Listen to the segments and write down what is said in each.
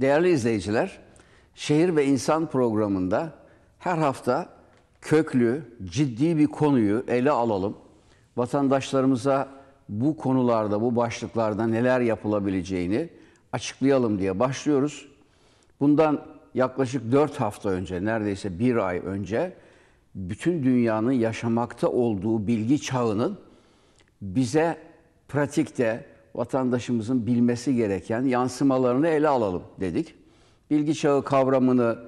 Değerli izleyiciler, Şehir ve İnsan programında her hafta köklü, ciddi bir konuyu ele alalım. Vatandaşlarımıza bu konularda, bu başlıklarda neler yapılabileceğini açıklayalım diye başlıyoruz. Bundan yaklaşık 4 hafta önce, neredeyse bir ay önce bütün dünyanın yaşamakta olduğu bilgi çağının bize pratikte vatandaşımızın bilmesi gereken yansımalarını ele alalım dedik. Bilgi çağı kavramını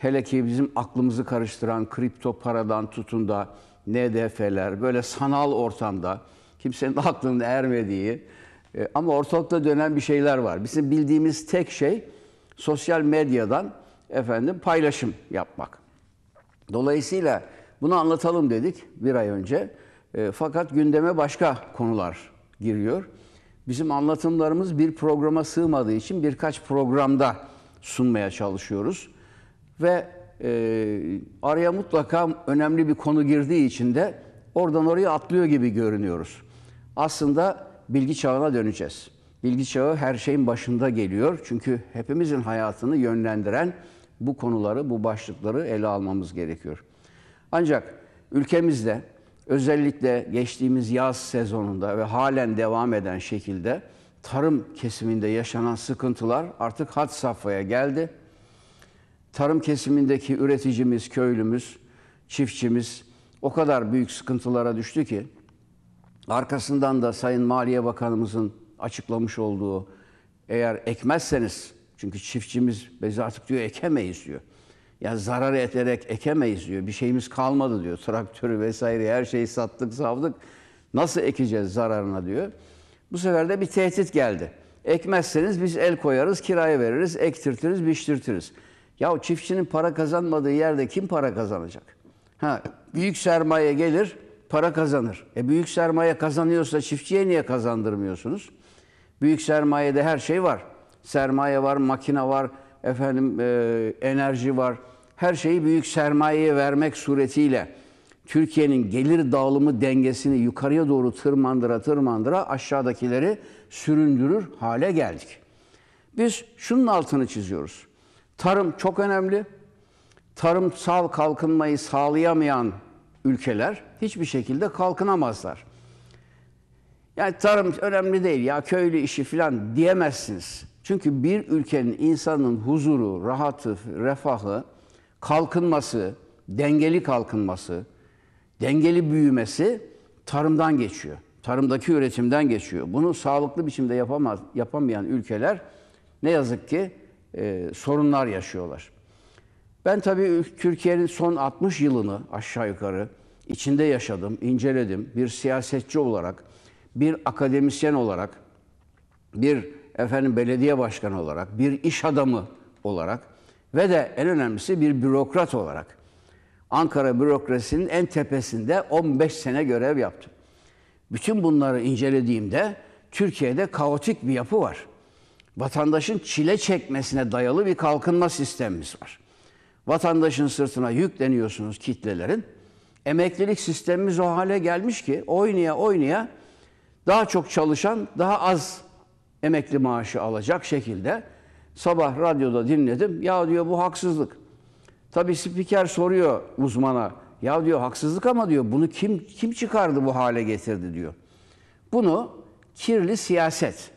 hele ki bizim aklımızı karıştıran kripto paradan tutun da NDF'ler böyle sanal ortamda kimsenin aklının ermediği e, ama ortalıkta dönen bir şeyler var. Bizim bildiğimiz tek şey sosyal medyadan efendim paylaşım yapmak. Dolayısıyla bunu anlatalım dedik bir ay önce. E, fakat gündeme başka konular giriyor. Bizim anlatımlarımız bir programa sığmadığı için birkaç programda sunmaya çalışıyoruz. Ve e, araya mutlaka önemli bir konu girdiği için de oradan oraya atlıyor gibi görünüyoruz. Aslında bilgi çağına döneceğiz. Bilgi çağı her şeyin başında geliyor. Çünkü hepimizin hayatını yönlendiren bu konuları, bu başlıkları ele almamız gerekiyor. Ancak ülkemizde Özellikle geçtiğimiz yaz sezonunda ve halen devam eden şekilde tarım kesiminde yaşanan sıkıntılar artık had safhaya geldi. Tarım kesimindeki üreticimiz, köylümüz, çiftçimiz o kadar büyük sıkıntılara düştü ki arkasından da Sayın Maliye Bakanımızın açıklamış olduğu eğer ekmezseniz çünkü çiftçimiz bezi artık diyor ekemeyiz diyor ya zarar ederek ekemeyiz diyor. Bir şeyimiz kalmadı diyor. Traktörü vesaire her şeyi sattık, savdık. Nasıl ekeceğiz zararına diyor. Bu sefer de bir tehdit geldi. Ekmezseniz biz el koyarız, kiraya veririz, ektirtiriz, biçtirtiriz. Ya çiftçinin para kazanmadığı yerde kim para kazanacak? Ha, büyük sermaye gelir, para kazanır. E büyük sermaye kazanıyorsa çiftçiye niye kazandırmıyorsunuz? Büyük sermayede her şey var. Sermaye var, makine var, efendim e, enerji var. Her şeyi büyük sermayeye vermek suretiyle Türkiye'nin gelir dağılımı dengesini yukarıya doğru tırmandıra tırmandıra aşağıdakileri süründürür hale geldik. Biz şunun altını çiziyoruz. Tarım çok önemli. Tarımsal kalkınmayı sağlayamayan ülkeler hiçbir şekilde kalkınamazlar. Yani tarım önemli değil ya köylü işi falan diyemezsiniz. Çünkü bir ülkenin insanın huzuru, rahatı, refahı, kalkınması, dengeli kalkınması, dengeli büyümesi tarımdan geçiyor. Tarımdaki üretimden geçiyor. Bunu sağlıklı biçimde yapamaz, yapamayan ülkeler ne yazık ki e, sorunlar yaşıyorlar. Ben tabii Türkiye'nin son 60 yılını aşağı yukarı içinde yaşadım, inceledim. Bir siyasetçi olarak, bir akademisyen olarak, bir efendim belediye başkanı olarak, bir iş adamı olarak ve de en önemlisi bir bürokrat olarak Ankara bürokrasinin en tepesinde 15 sene görev yaptım. Bütün bunları incelediğimde Türkiye'de kaotik bir yapı var. Vatandaşın çile çekmesine dayalı bir kalkınma sistemimiz var. Vatandaşın sırtına yükleniyorsunuz kitlelerin. Emeklilik sistemimiz o hale gelmiş ki oynaya oynaya daha çok çalışan daha az emekli maaşı alacak şekilde sabah radyoda dinledim. Ya diyor bu haksızlık. Tabi spiker soruyor uzmana. Ya diyor haksızlık ama diyor bunu kim kim çıkardı bu hale getirdi diyor. Bunu kirli siyaset.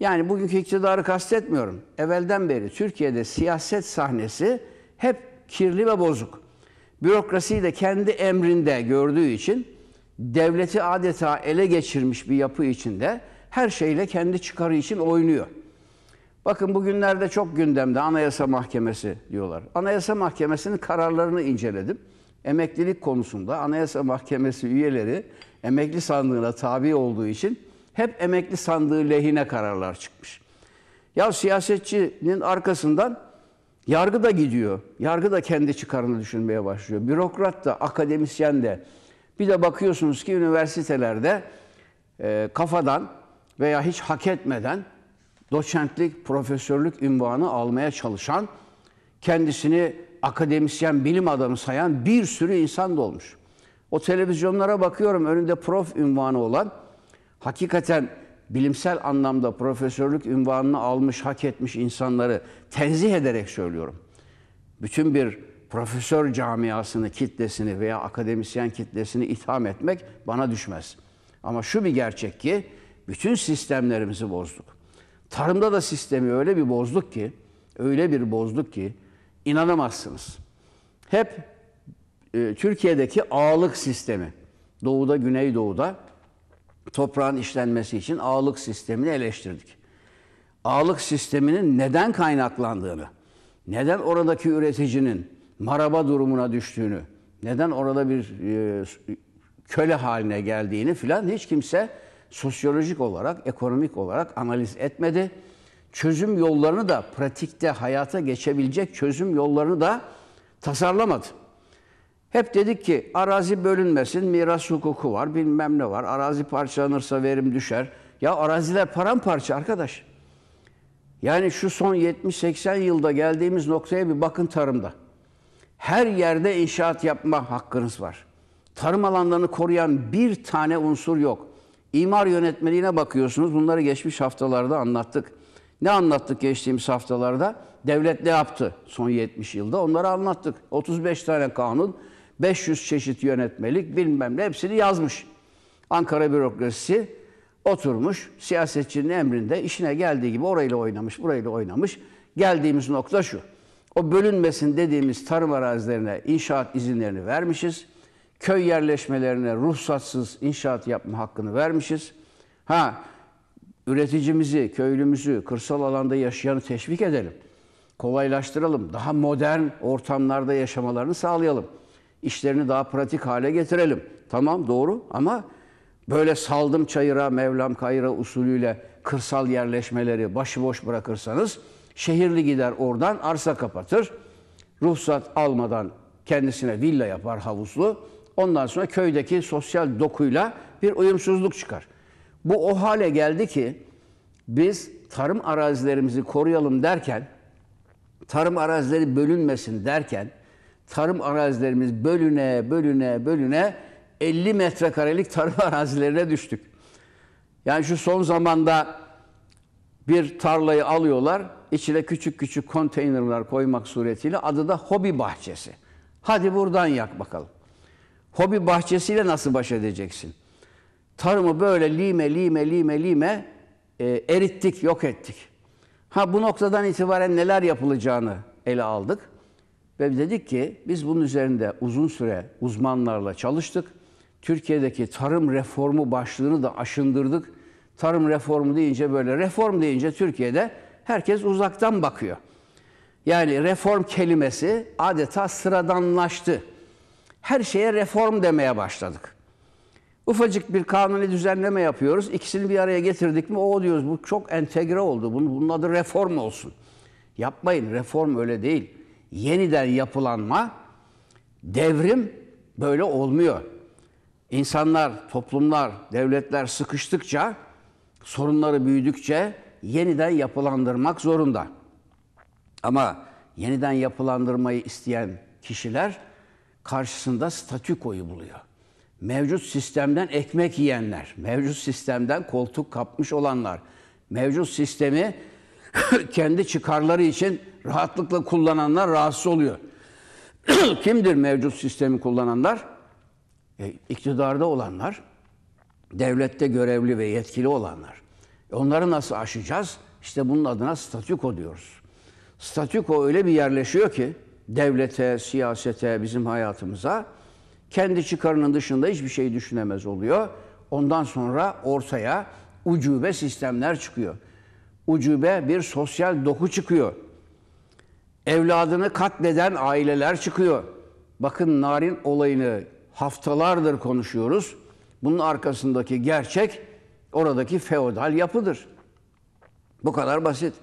Yani bugünkü iktidarı kastetmiyorum. Evvelden beri Türkiye'de siyaset sahnesi hep kirli ve bozuk. Bürokrasiyi de kendi emrinde gördüğü için devleti adeta ele geçirmiş bir yapı içinde her şeyle kendi çıkarı için oynuyor. Bakın bugünlerde çok gündemde Anayasa Mahkemesi diyorlar. Anayasa Mahkemesi'nin kararlarını inceledim. Emeklilik konusunda Anayasa Mahkemesi üyeleri emekli sandığına tabi olduğu için hep emekli sandığı lehine kararlar çıkmış. Ya siyasetçinin arkasından yargı da gidiyor. Yargı da kendi çıkarını düşünmeye başlıyor. Bürokrat da, akademisyen de. Bir de bakıyorsunuz ki üniversitelerde e, kafadan veya hiç hak etmeden doçentlik, profesörlük ünvanı almaya çalışan, kendisini akademisyen, bilim adamı sayan bir sürü insan da olmuş. O televizyonlara bakıyorum önünde prof ünvanı olan, hakikaten bilimsel anlamda profesörlük ünvanını almış, hak etmiş insanları tenzih ederek söylüyorum. Bütün bir profesör camiasını, kitlesini veya akademisyen kitlesini itham etmek bana düşmez. Ama şu bir gerçek ki bütün sistemlerimizi bozduk. Tarımda da sistemi öyle bir bozduk ki, öyle bir bozduk ki inanamazsınız. Hep e, Türkiye'deki ağalık sistemi, doğuda, güneydoğuda toprağın işlenmesi için ağalık sistemini eleştirdik. Ağalık sisteminin neden kaynaklandığını, neden oradaki üreticinin maraba durumuna düştüğünü, neden orada bir e, köle haline geldiğini filan hiç kimse sosyolojik olarak, ekonomik olarak analiz etmedi. Çözüm yollarını da pratikte hayata geçebilecek çözüm yollarını da tasarlamadı. Hep dedik ki arazi bölünmesin, miras hukuku var, bilmem ne var. Arazi parçalanırsa verim düşer. Ya araziler paramparça arkadaş. Yani şu son 70-80 yılda geldiğimiz noktaya bir bakın tarımda. Her yerde inşaat yapma hakkınız var. Tarım alanlarını koruyan bir tane unsur yok. İmar yönetmeliğine bakıyorsunuz. Bunları geçmiş haftalarda anlattık. Ne anlattık geçtiğimiz haftalarda? Devlet ne yaptı son 70 yılda? Onları anlattık. 35 tane kanun, 500 çeşit yönetmelik bilmem ne hepsini yazmış. Ankara bürokrasisi oturmuş, siyasetçinin emrinde işine geldiği gibi orayla oynamış, burayla oynamış. Geldiğimiz nokta şu. O bölünmesin dediğimiz tarım arazilerine inşaat izinlerini vermişiz köy yerleşmelerine ruhsatsız inşaat yapma hakkını vermişiz. Ha üreticimizi, köylümüzü, kırsal alanda yaşayanı teşvik edelim. Kolaylaştıralım. Daha modern ortamlarda yaşamalarını sağlayalım. İşlerini daha pratik hale getirelim. Tamam doğru ama böyle saldım çayıra, Mevlam kayıra usulüyle kırsal yerleşmeleri başıboş bırakırsanız şehirli gider oradan arsa kapatır. Ruhsat almadan kendisine villa yapar havuzlu. Ondan sonra köydeki sosyal dokuyla bir uyumsuzluk çıkar. Bu o hale geldi ki biz tarım arazilerimizi koruyalım derken, tarım arazileri bölünmesin derken, tarım arazilerimiz bölüne bölüne bölüne 50 metrekarelik tarım arazilerine düştük. Yani şu son zamanda bir tarlayı alıyorlar, içine küçük küçük konteynerlar koymak suretiyle adı da hobi bahçesi. Hadi buradan yak bakalım. Hobi bahçesiyle nasıl baş edeceksin? Tarımı böyle lime lime lime lime e, erittik, yok ettik. Ha bu noktadan itibaren neler yapılacağını ele aldık. Ve dedik ki biz bunun üzerinde uzun süre uzmanlarla çalıştık. Türkiye'deki tarım reformu başlığını da aşındırdık. Tarım reformu deyince böyle reform deyince Türkiye'de herkes uzaktan bakıyor. Yani reform kelimesi adeta sıradanlaştı her şeye reform demeye başladık. Ufacık bir kanuni düzenleme yapıyoruz. İkisini bir araya getirdik mi o diyoruz bu çok entegre oldu. Bunun, bunun adı reform olsun. Yapmayın reform öyle değil. Yeniden yapılanma, devrim böyle olmuyor. İnsanlar, toplumlar, devletler sıkıştıkça, sorunları büyüdükçe yeniden yapılandırmak zorunda. Ama yeniden yapılandırmayı isteyen kişiler karşısında statükoyu buluyor. Mevcut sistemden ekmek yiyenler, mevcut sistemden koltuk kapmış olanlar, mevcut sistemi kendi çıkarları için rahatlıkla kullananlar rahatsız oluyor. Kimdir mevcut sistemi kullananlar? E, iktidarda olanlar, devlette görevli ve yetkili olanlar. E, onları nasıl aşacağız? İşte bunun adına statüko diyoruz. Statüko öyle bir yerleşiyor ki devlete, siyasete, bizim hayatımıza kendi çıkarının dışında hiçbir şey düşünemez oluyor. Ondan sonra ortaya ucube sistemler çıkıyor. Ucube bir sosyal doku çıkıyor. Evladını katleden aileler çıkıyor. Bakın narin olayını haftalardır konuşuyoruz. Bunun arkasındaki gerçek oradaki feodal yapıdır. Bu kadar basit.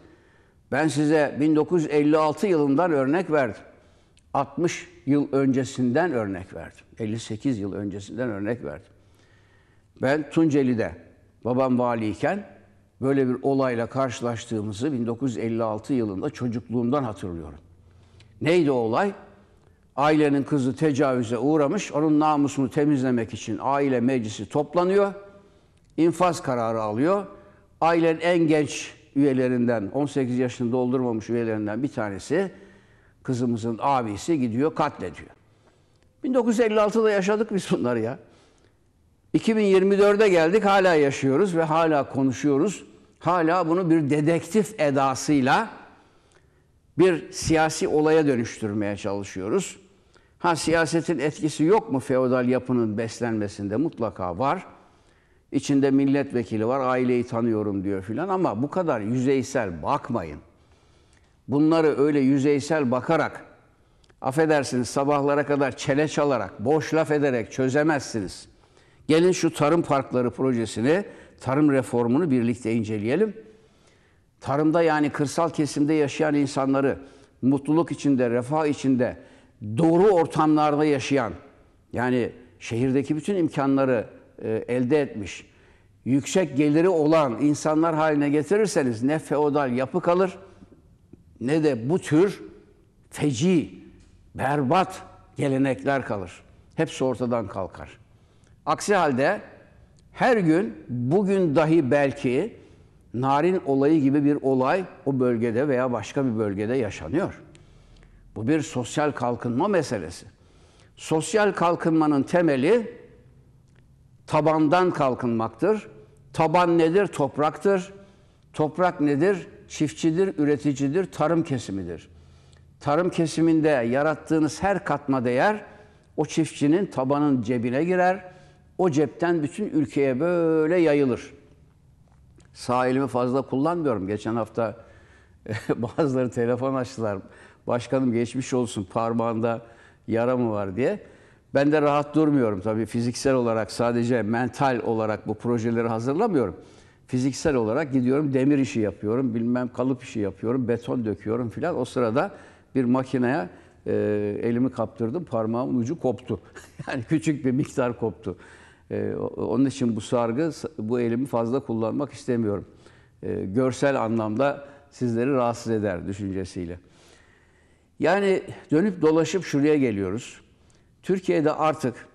Ben size 1956 yılından örnek verdim. 60 yıl öncesinden örnek verdim. 58 yıl öncesinden örnek verdim. Ben Tunceli'de babam valiyken böyle bir olayla karşılaştığımızı 1956 yılında çocukluğumdan hatırlıyorum. Neydi o olay? Ailenin kızı tecavüze uğramış. Onun namusunu temizlemek için aile meclisi toplanıyor. infaz kararı alıyor. Ailenin en genç üyelerinden, 18 yaşını doldurmamış üyelerinden bir tanesi kızımızın abisi gidiyor katlediyor. 1956'da yaşadık biz bunları ya. 2024'e geldik hala yaşıyoruz ve hala konuşuyoruz. Hala bunu bir dedektif edasıyla bir siyasi olaya dönüştürmeye çalışıyoruz. Ha siyasetin etkisi yok mu feodal yapının beslenmesinde? Mutlaka var. İçinde milletvekili var, aileyi tanıyorum diyor filan ama bu kadar yüzeysel bakmayın bunları öyle yüzeysel bakarak, affedersiniz sabahlara kadar çene çalarak, boş laf ederek çözemezsiniz. Gelin şu tarım parkları projesini, tarım reformunu birlikte inceleyelim. Tarımda yani kırsal kesimde yaşayan insanları mutluluk içinde, refah içinde, doğru ortamlarda yaşayan, yani şehirdeki bütün imkanları e, elde etmiş, yüksek geliri olan insanlar haline getirirseniz ne feodal yapı kalır, ne de bu tür feci, berbat gelenekler kalır. Hepsi ortadan kalkar. Aksi halde her gün bugün dahi belki narin olayı gibi bir olay o bölgede veya başka bir bölgede yaşanıyor. Bu bir sosyal kalkınma meselesi. Sosyal kalkınmanın temeli tabandan kalkınmaktır. Taban nedir? Topraktır. Toprak nedir? çiftçidir, üreticidir, tarım kesimidir. Tarım kesiminde yarattığınız her katma değer o çiftçinin tabanın cebine girer. O cepten bütün ülkeye böyle yayılır. Sağ elimi fazla kullanmıyorum. Geçen hafta bazıları telefon açtılar. Başkanım geçmiş olsun parmağında yara mı var diye. Ben de rahat durmuyorum tabii fiziksel olarak sadece mental olarak bu projeleri hazırlamıyorum fiziksel olarak gidiyorum demir işi yapıyorum, bilmem kalıp işi yapıyorum, beton döküyorum filan. O sırada bir makineye e, elimi kaptırdım, parmağımın ucu koptu. yani küçük bir miktar koptu. E, onun için bu sargı, bu elimi fazla kullanmak istemiyorum. E, görsel anlamda sizleri rahatsız eder düşüncesiyle. Yani dönüp dolaşıp şuraya geliyoruz. Türkiye'de artık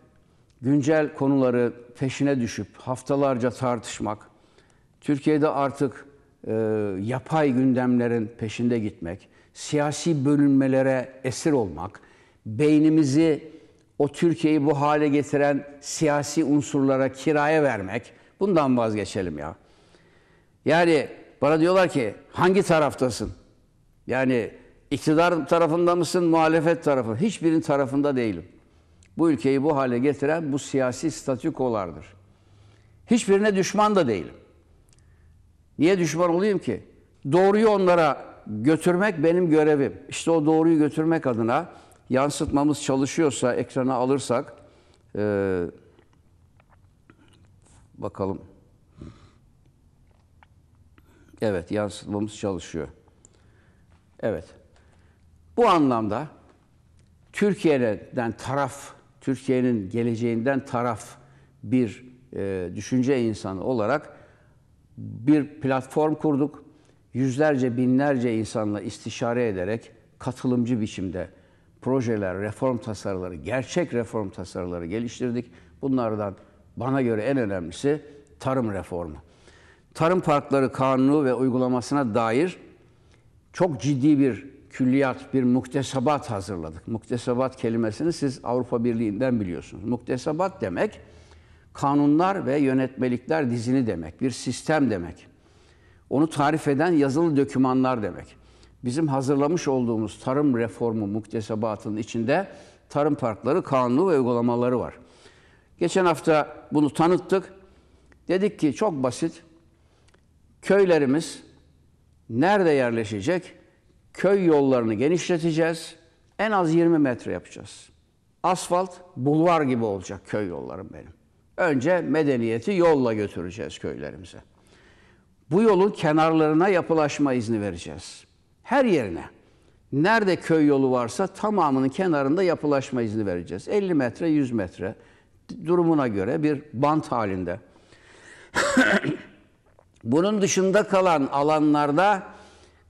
güncel konuları peşine düşüp haftalarca tartışmak, Türkiye'de artık e, yapay gündemlerin peşinde gitmek, siyasi bölünmelere esir olmak, beynimizi o Türkiye'yi bu hale getiren siyasi unsurlara kiraya vermek, bundan vazgeçelim ya. Yani bana diyorlar ki hangi taraftasın? Yani iktidar tarafında mısın, muhalefet tarafı? Hiçbirin tarafında değilim. Bu ülkeyi bu hale getiren bu siyasi statükolardır. Hiçbirine düşman da değilim. Niye düşman olayım ki? Doğruyu onlara götürmek benim görevim. İşte o doğruyu götürmek adına yansıtmamız çalışıyorsa, ekrana alırsak ee, bakalım. Evet, yansıtmamız çalışıyor. Evet. Bu anlamda Türkiye'den taraf, Türkiye'nin geleceğinden taraf bir e, düşünce insanı olarak bir platform kurduk. Yüzlerce, binlerce insanla istişare ederek katılımcı biçimde projeler, reform tasarıları, gerçek reform tasarıları geliştirdik. Bunlardan bana göre en önemlisi tarım reformu. Tarım parkları kanunu ve uygulamasına dair çok ciddi bir külliyat, bir muktesabat hazırladık. Muktesabat kelimesini siz Avrupa Birliği'nden biliyorsunuz. Muktesabat demek kanunlar ve yönetmelikler dizini demek, bir sistem demek. Onu tarif eden yazılı dökümanlar demek. Bizim hazırlamış olduğumuz tarım reformu muktesebatının içinde tarım parkları kanunu ve uygulamaları var. Geçen hafta bunu tanıttık. Dedik ki çok basit. Köylerimiz nerede yerleşecek? Köy yollarını genişleteceğiz. En az 20 metre yapacağız. Asfalt bulvar gibi olacak köy yollarım benim. Önce medeniyeti yolla götüreceğiz köylerimize. Bu yolun kenarlarına yapılaşma izni vereceğiz. Her yerine. Nerede köy yolu varsa tamamının kenarında yapılaşma izni vereceğiz. 50 metre, 100 metre durumuna göre bir bant halinde. Bunun dışında kalan alanlarda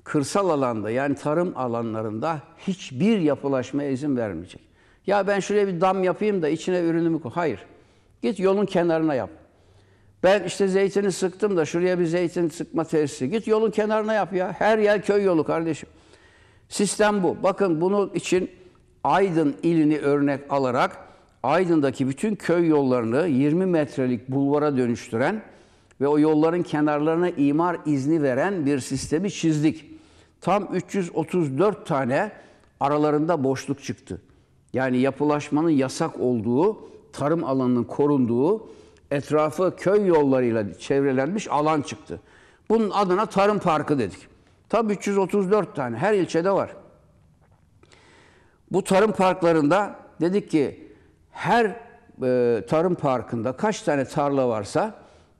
kırsal alanda yani tarım alanlarında hiçbir yapılaşmaya izin vermeyecek. Ya ben şuraya bir dam yapayım da içine ürünümü koy. Hayır. Git yolun kenarına yap. Ben işte zeytini sıktım da şuraya bir zeytin sıkma tesisi. Git yolun kenarına yap ya. Her yer köy yolu kardeşim. Sistem bu. Bakın bunun için Aydın ilini örnek alarak Aydın'daki bütün köy yollarını 20 metrelik bulvara dönüştüren ve o yolların kenarlarına imar izni veren bir sistemi çizdik. Tam 334 tane aralarında boşluk çıktı. Yani yapılaşmanın yasak olduğu tarım alanının korunduğu etrafı köy yollarıyla çevrelenmiş alan çıktı. Bunun adına tarım parkı dedik. Tabi 334 tane her ilçede var. Bu tarım parklarında dedik ki her e, tarım parkında kaç tane tarla varsa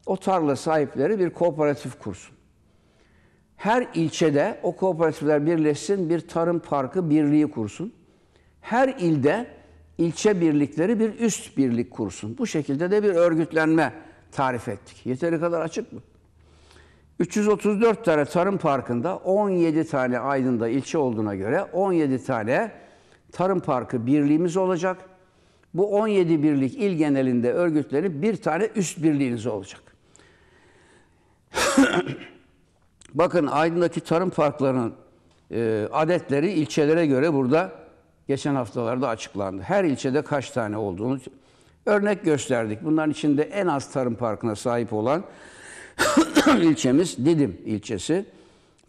o tarla sahipleri bir kooperatif kursun. Her ilçede o kooperatifler birleşsin, bir tarım parkı birliği kursun. Her ilde ilçe birlikleri bir üst birlik kursun. Bu şekilde de bir örgütlenme tarif ettik. Yeteri kadar açık mı? 334 tane tarım parkında 17 tane Aydın'da ilçe olduğuna göre 17 tane tarım parkı birliğimiz olacak. Bu 17 birlik il genelinde örgütleri bir tane üst birliğiniz olacak. Bakın Aydın'daki tarım parklarının e, adetleri ilçelere göre burada geçen haftalarda açıklandı. Her ilçede kaç tane olduğunu örnek gösterdik. Bunların içinde en az tarım parkına sahip olan ilçemiz Didim ilçesi.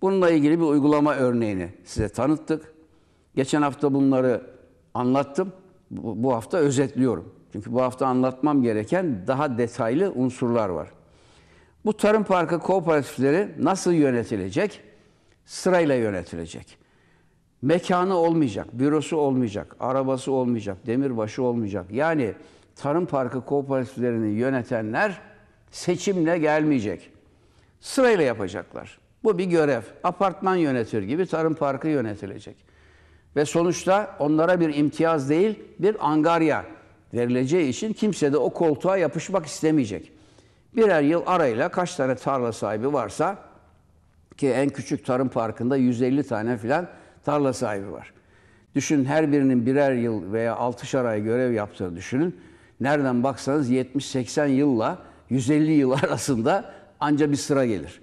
Bununla ilgili bir uygulama örneğini size tanıttık. Geçen hafta bunları anlattım. Bu, hafta özetliyorum. Çünkü bu hafta anlatmam gereken daha detaylı unsurlar var. Bu tarım parkı kooperatifleri nasıl yönetilecek? Sırayla yönetilecek mekanı olmayacak, bürosu olmayacak, arabası olmayacak, demirbaşı olmayacak. Yani tarım parkı kooperatiflerini yönetenler seçimle gelmeyecek. Sırayla yapacaklar. Bu bir görev. Apartman yönetir gibi tarım parkı yönetilecek. Ve sonuçta onlara bir imtiyaz değil, bir angarya verileceği için kimse de o koltuğa yapışmak istemeyecek. Birer yıl arayla kaç tane tarla sahibi varsa ki en küçük tarım parkında 150 tane filan tarla sahibi var. Düşün her birinin birer yıl veya 6'şar ay görev yaptığını düşünün. Nereden baksanız 70-80 yılla 150 yıl arasında anca bir sıra gelir.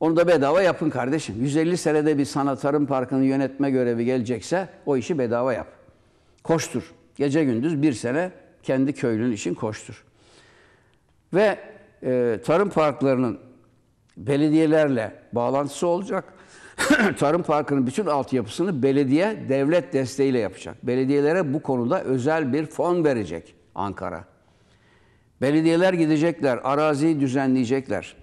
Onu da bedava yapın kardeşim. 150 senede bir sana tarım parkını yönetme görevi gelecekse o işi bedava yap. Koştur. Gece gündüz bir sene kendi köylünün için koştur. Ve e, tarım parklarının belediyelerle bağlantısı olacak. Tarım Parkı'nın bütün altyapısını belediye devlet desteğiyle yapacak. Belediyelere bu konuda özel bir fon verecek Ankara. Belediyeler gidecekler, araziyi düzenleyecekler.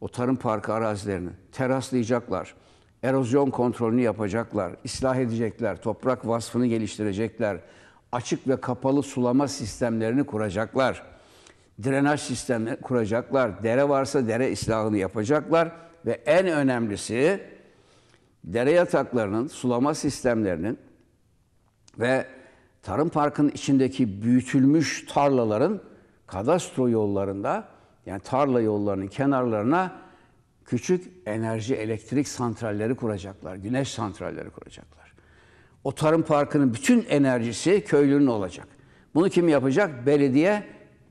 O tarım parkı arazilerini teraslayacaklar. Erozyon kontrolünü yapacaklar, ıslah edecekler, toprak vasfını geliştirecekler. Açık ve kapalı sulama sistemlerini kuracaklar. Drenaj sistemini kuracaklar. Dere varsa dere ıslahını yapacaklar ve en önemlisi dere yataklarının, sulama sistemlerinin ve tarım parkının içindeki büyütülmüş tarlaların kadastro yollarında yani tarla yollarının kenarlarına küçük enerji elektrik santralleri kuracaklar, güneş santralleri kuracaklar. O tarım parkının bütün enerjisi köylünün olacak. Bunu kim yapacak? Belediye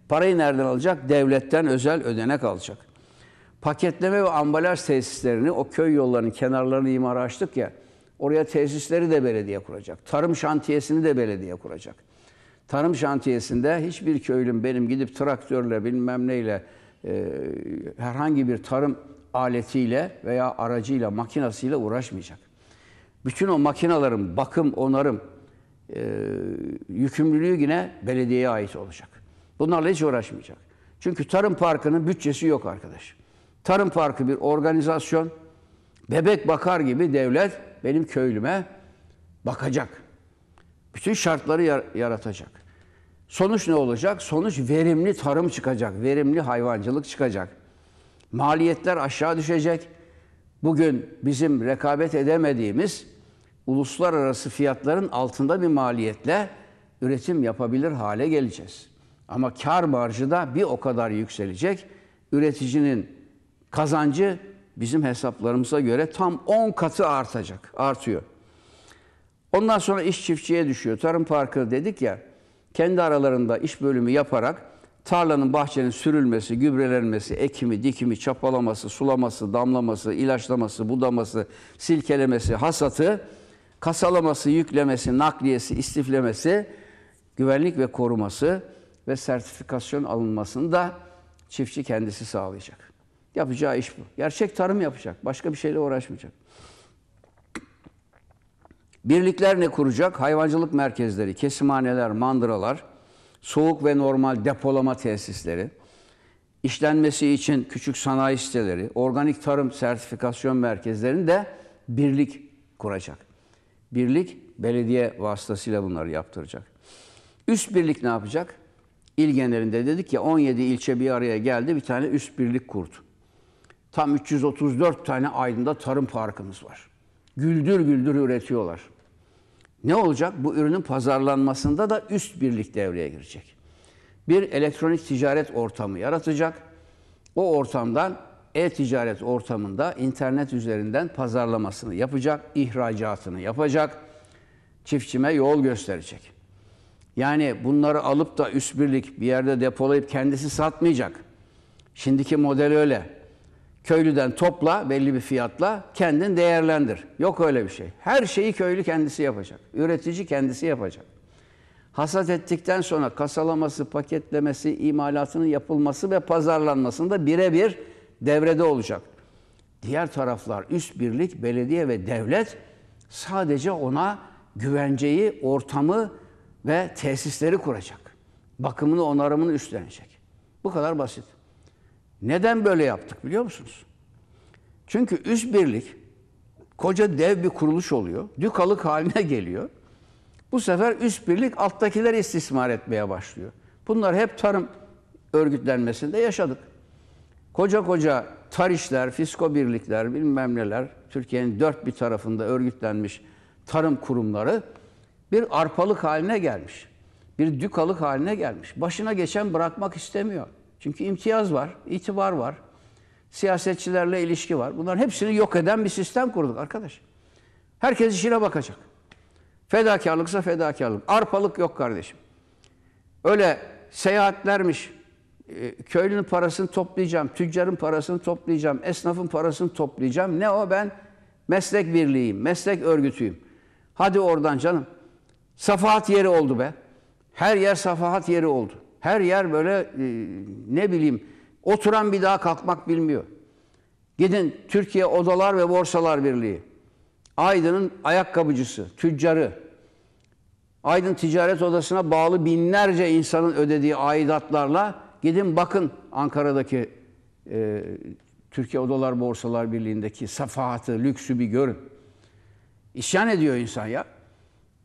parayı nereden alacak? Devletten özel ödenek alacak paketleme ve ambalaj tesislerini o köy yollarının kenarlarını imar açtık ya oraya tesisleri de belediye kuracak. Tarım şantiyesini de belediye kuracak. Tarım şantiyesinde hiçbir köylüm benim gidip traktörle bilmem neyle e, herhangi bir tarım aletiyle veya aracıyla, makinasıyla uğraşmayacak. Bütün o makinaların bakım, onarım e, yükümlülüğü yine belediyeye ait olacak. Bunlarla hiç uğraşmayacak. Çünkü tarım parkının bütçesi yok arkadaş. Tarım Parkı bir organizasyon. Bebek bakar gibi devlet benim köylüme bakacak. Bütün şartları yaratacak. Sonuç ne olacak? Sonuç verimli tarım çıkacak, verimli hayvancılık çıkacak. Maliyetler aşağı düşecek. Bugün bizim rekabet edemediğimiz uluslararası fiyatların altında bir maliyetle üretim yapabilir hale geleceğiz. Ama kar marjı da bir o kadar yükselecek. Üreticinin kazancı bizim hesaplarımıza göre tam 10 katı artacak, artıyor. Ondan sonra iş çiftçiye düşüyor. Tarım parkı dedik ya, kendi aralarında iş bölümü yaparak tarlanın, bahçenin sürülmesi, gübrelenmesi, ekimi, dikimi, çapalaması, sulaması, damlaması, ilaçlaması, budaması, silkelemesi, hasatı, kasalaması, yüklemesi, nakliyesi, istiflemesi, güvenlik ve koruması ve sertifikasyon alınmasını da çiftçi kendisi sağlayacak. Yapacağı iş bu. Gerçek tarım yapacak. Başka bir şeyle uğraşmayacak. Birlikler ne kuracak? Hayvancılık merkezleri, kesimhaneler, mandıralar, soğuk ve normal depolama tesisleri, işlenmesi için küçük sanayi siteleri, organik tarım sertifikasyon merkezlerini de birlik kuracak. Birlik belediye vasıtasıyla bunları yaptıracak. Üst birlik ne yapacak? İl genelinde dedik ya 17 ilçe bir araya geldi bir tane üst birlik kurdu. Tam 334 tane Aydın'da tarım parkımız var. Güldür güldür üretiyorlar. Ne olacak? Bu ürünün pazarlanmasında da üst birlik devreye girecek. Bir elektronik ticaret ortamı yaratacak. O ortamdan e-ticaret ortamında internet üzerinden pazarlamasını yapacak, ihracatını yapacak, çiftçime yol gösterecek. Yani bunları alıp da üst birlik bir yerde depolayıp kendisi satmayacak. Şimdiki model öyle köylüden topla belli bir fiyatla kendin değerlendir. Yok öyle bir şey. Her şeyi köylü kendisi yapacak. Üretici kendisi yapacak. Hasat ettikten sonra kasalaması, paketlemesi, imalatının yapılması ve pazarlanmasında birebir devrede olacak. Diğer taraflar, üst birlik, belediye ve devlet sadece ona güvenceyi, ortamı ve tesisleri kuracak. Bakımını, onarımını üstlenecek. Bu kadar basit. Neden böyle yaptık biliyor musunuz? Çünkü üst birlik koca dev bir kuruluş oluyor. Dükalık haline geliyor. Bu sefer üst birlik alttakiler istismar etmeye başlıyor. Bunlar hep tarım örgütlenmesinde yaşadık. Koca koca tarişler, fisko birlikler, bilmem neler, Türkiye'nin dört bir tarafında örgütlenmiş tarım kurumları bir arpalık haline gelmiş. Bir dükalık haline gelmiş. Başına geçen bırakmak istemiyor. Çünkü imtiyaz var, itibar var, siyasetçilerle ilişki var. Bunların hepsini yok eden bir sistem kurduk arkadaş. Herkes işine bakacak. Fedakarlıksa fedakarlık. Arpalık yok kardeşim. Öyle seyahatlermiş, e, köylünün parasını toplayacağım, tüccarın parasını toplayacağım, esnafın parasını toplayacağım. Ne o ben meslek birliğiyim, meslek örgütüyüm. Hadi oradan canım. Safahat yeri oldu be. Her yer safahat yeri oldu her yer böyle e, ne bileyim oturan bir daha kalkmak bilmiyor. Gidin Türkiye Odalar ve Borsalar Birliği. Aydın'ın ayakkabıcısı, tüccarı. Aydın Ticaret Odası'na bağlı binlerce insanın ödediği aidatlarla gidin bakın Ankara'daki e, Türkiye Odalar Borsalar Birliği'ndeki safahatı, lüksü bir görün. İsyan ediyor insan ya.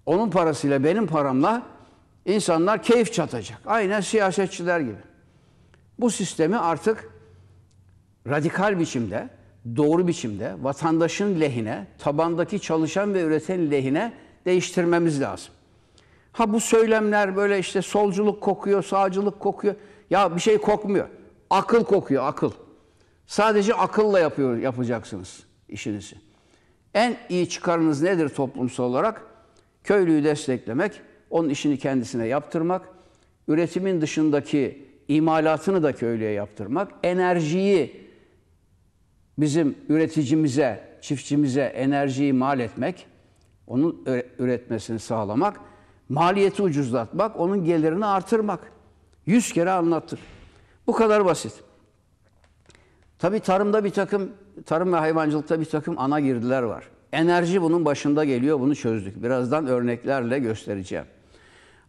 Onun parasıyla benim paramla İnsanlar keyif çatacak. Aynen siyasetçiler gibi. Bu sistemi artık radikal biçimde, doğru biçimde, vatandaşın lehine, tabandaki çalışan ve üreten lehine değiştirmemiz lazım. Ha bu söylemler böyle işte solculuk kokuyor, sağcılık kokuyor. Ya bir şey kokmuyor. Akıl kokuyor, akıl. Sadece akılla yapıyor, yapacaksınız işinizi. En iyi çıkarınız nedir toplumsal olarak? Köylüyü desteklemek, onun işini kendisine yaptırmak, üretimin dışındaki imalatını da köylüye yaptırmak, enerjiyi bizim üreticimize, çiftçimize enerjiyi mal etmek, onun üretmesini sağlamak, maliyeti ucuzlatmak, onun gelirini artırmak. Yüz kere anlattık. Bu kadar basit. Tabii tarımda bir takım, tarım ve hayvancılıkta bir takım ana girdiler var. Enerji bunun başında geliyor, bunu çözdük. Birazdan örneklerle göstereceğim.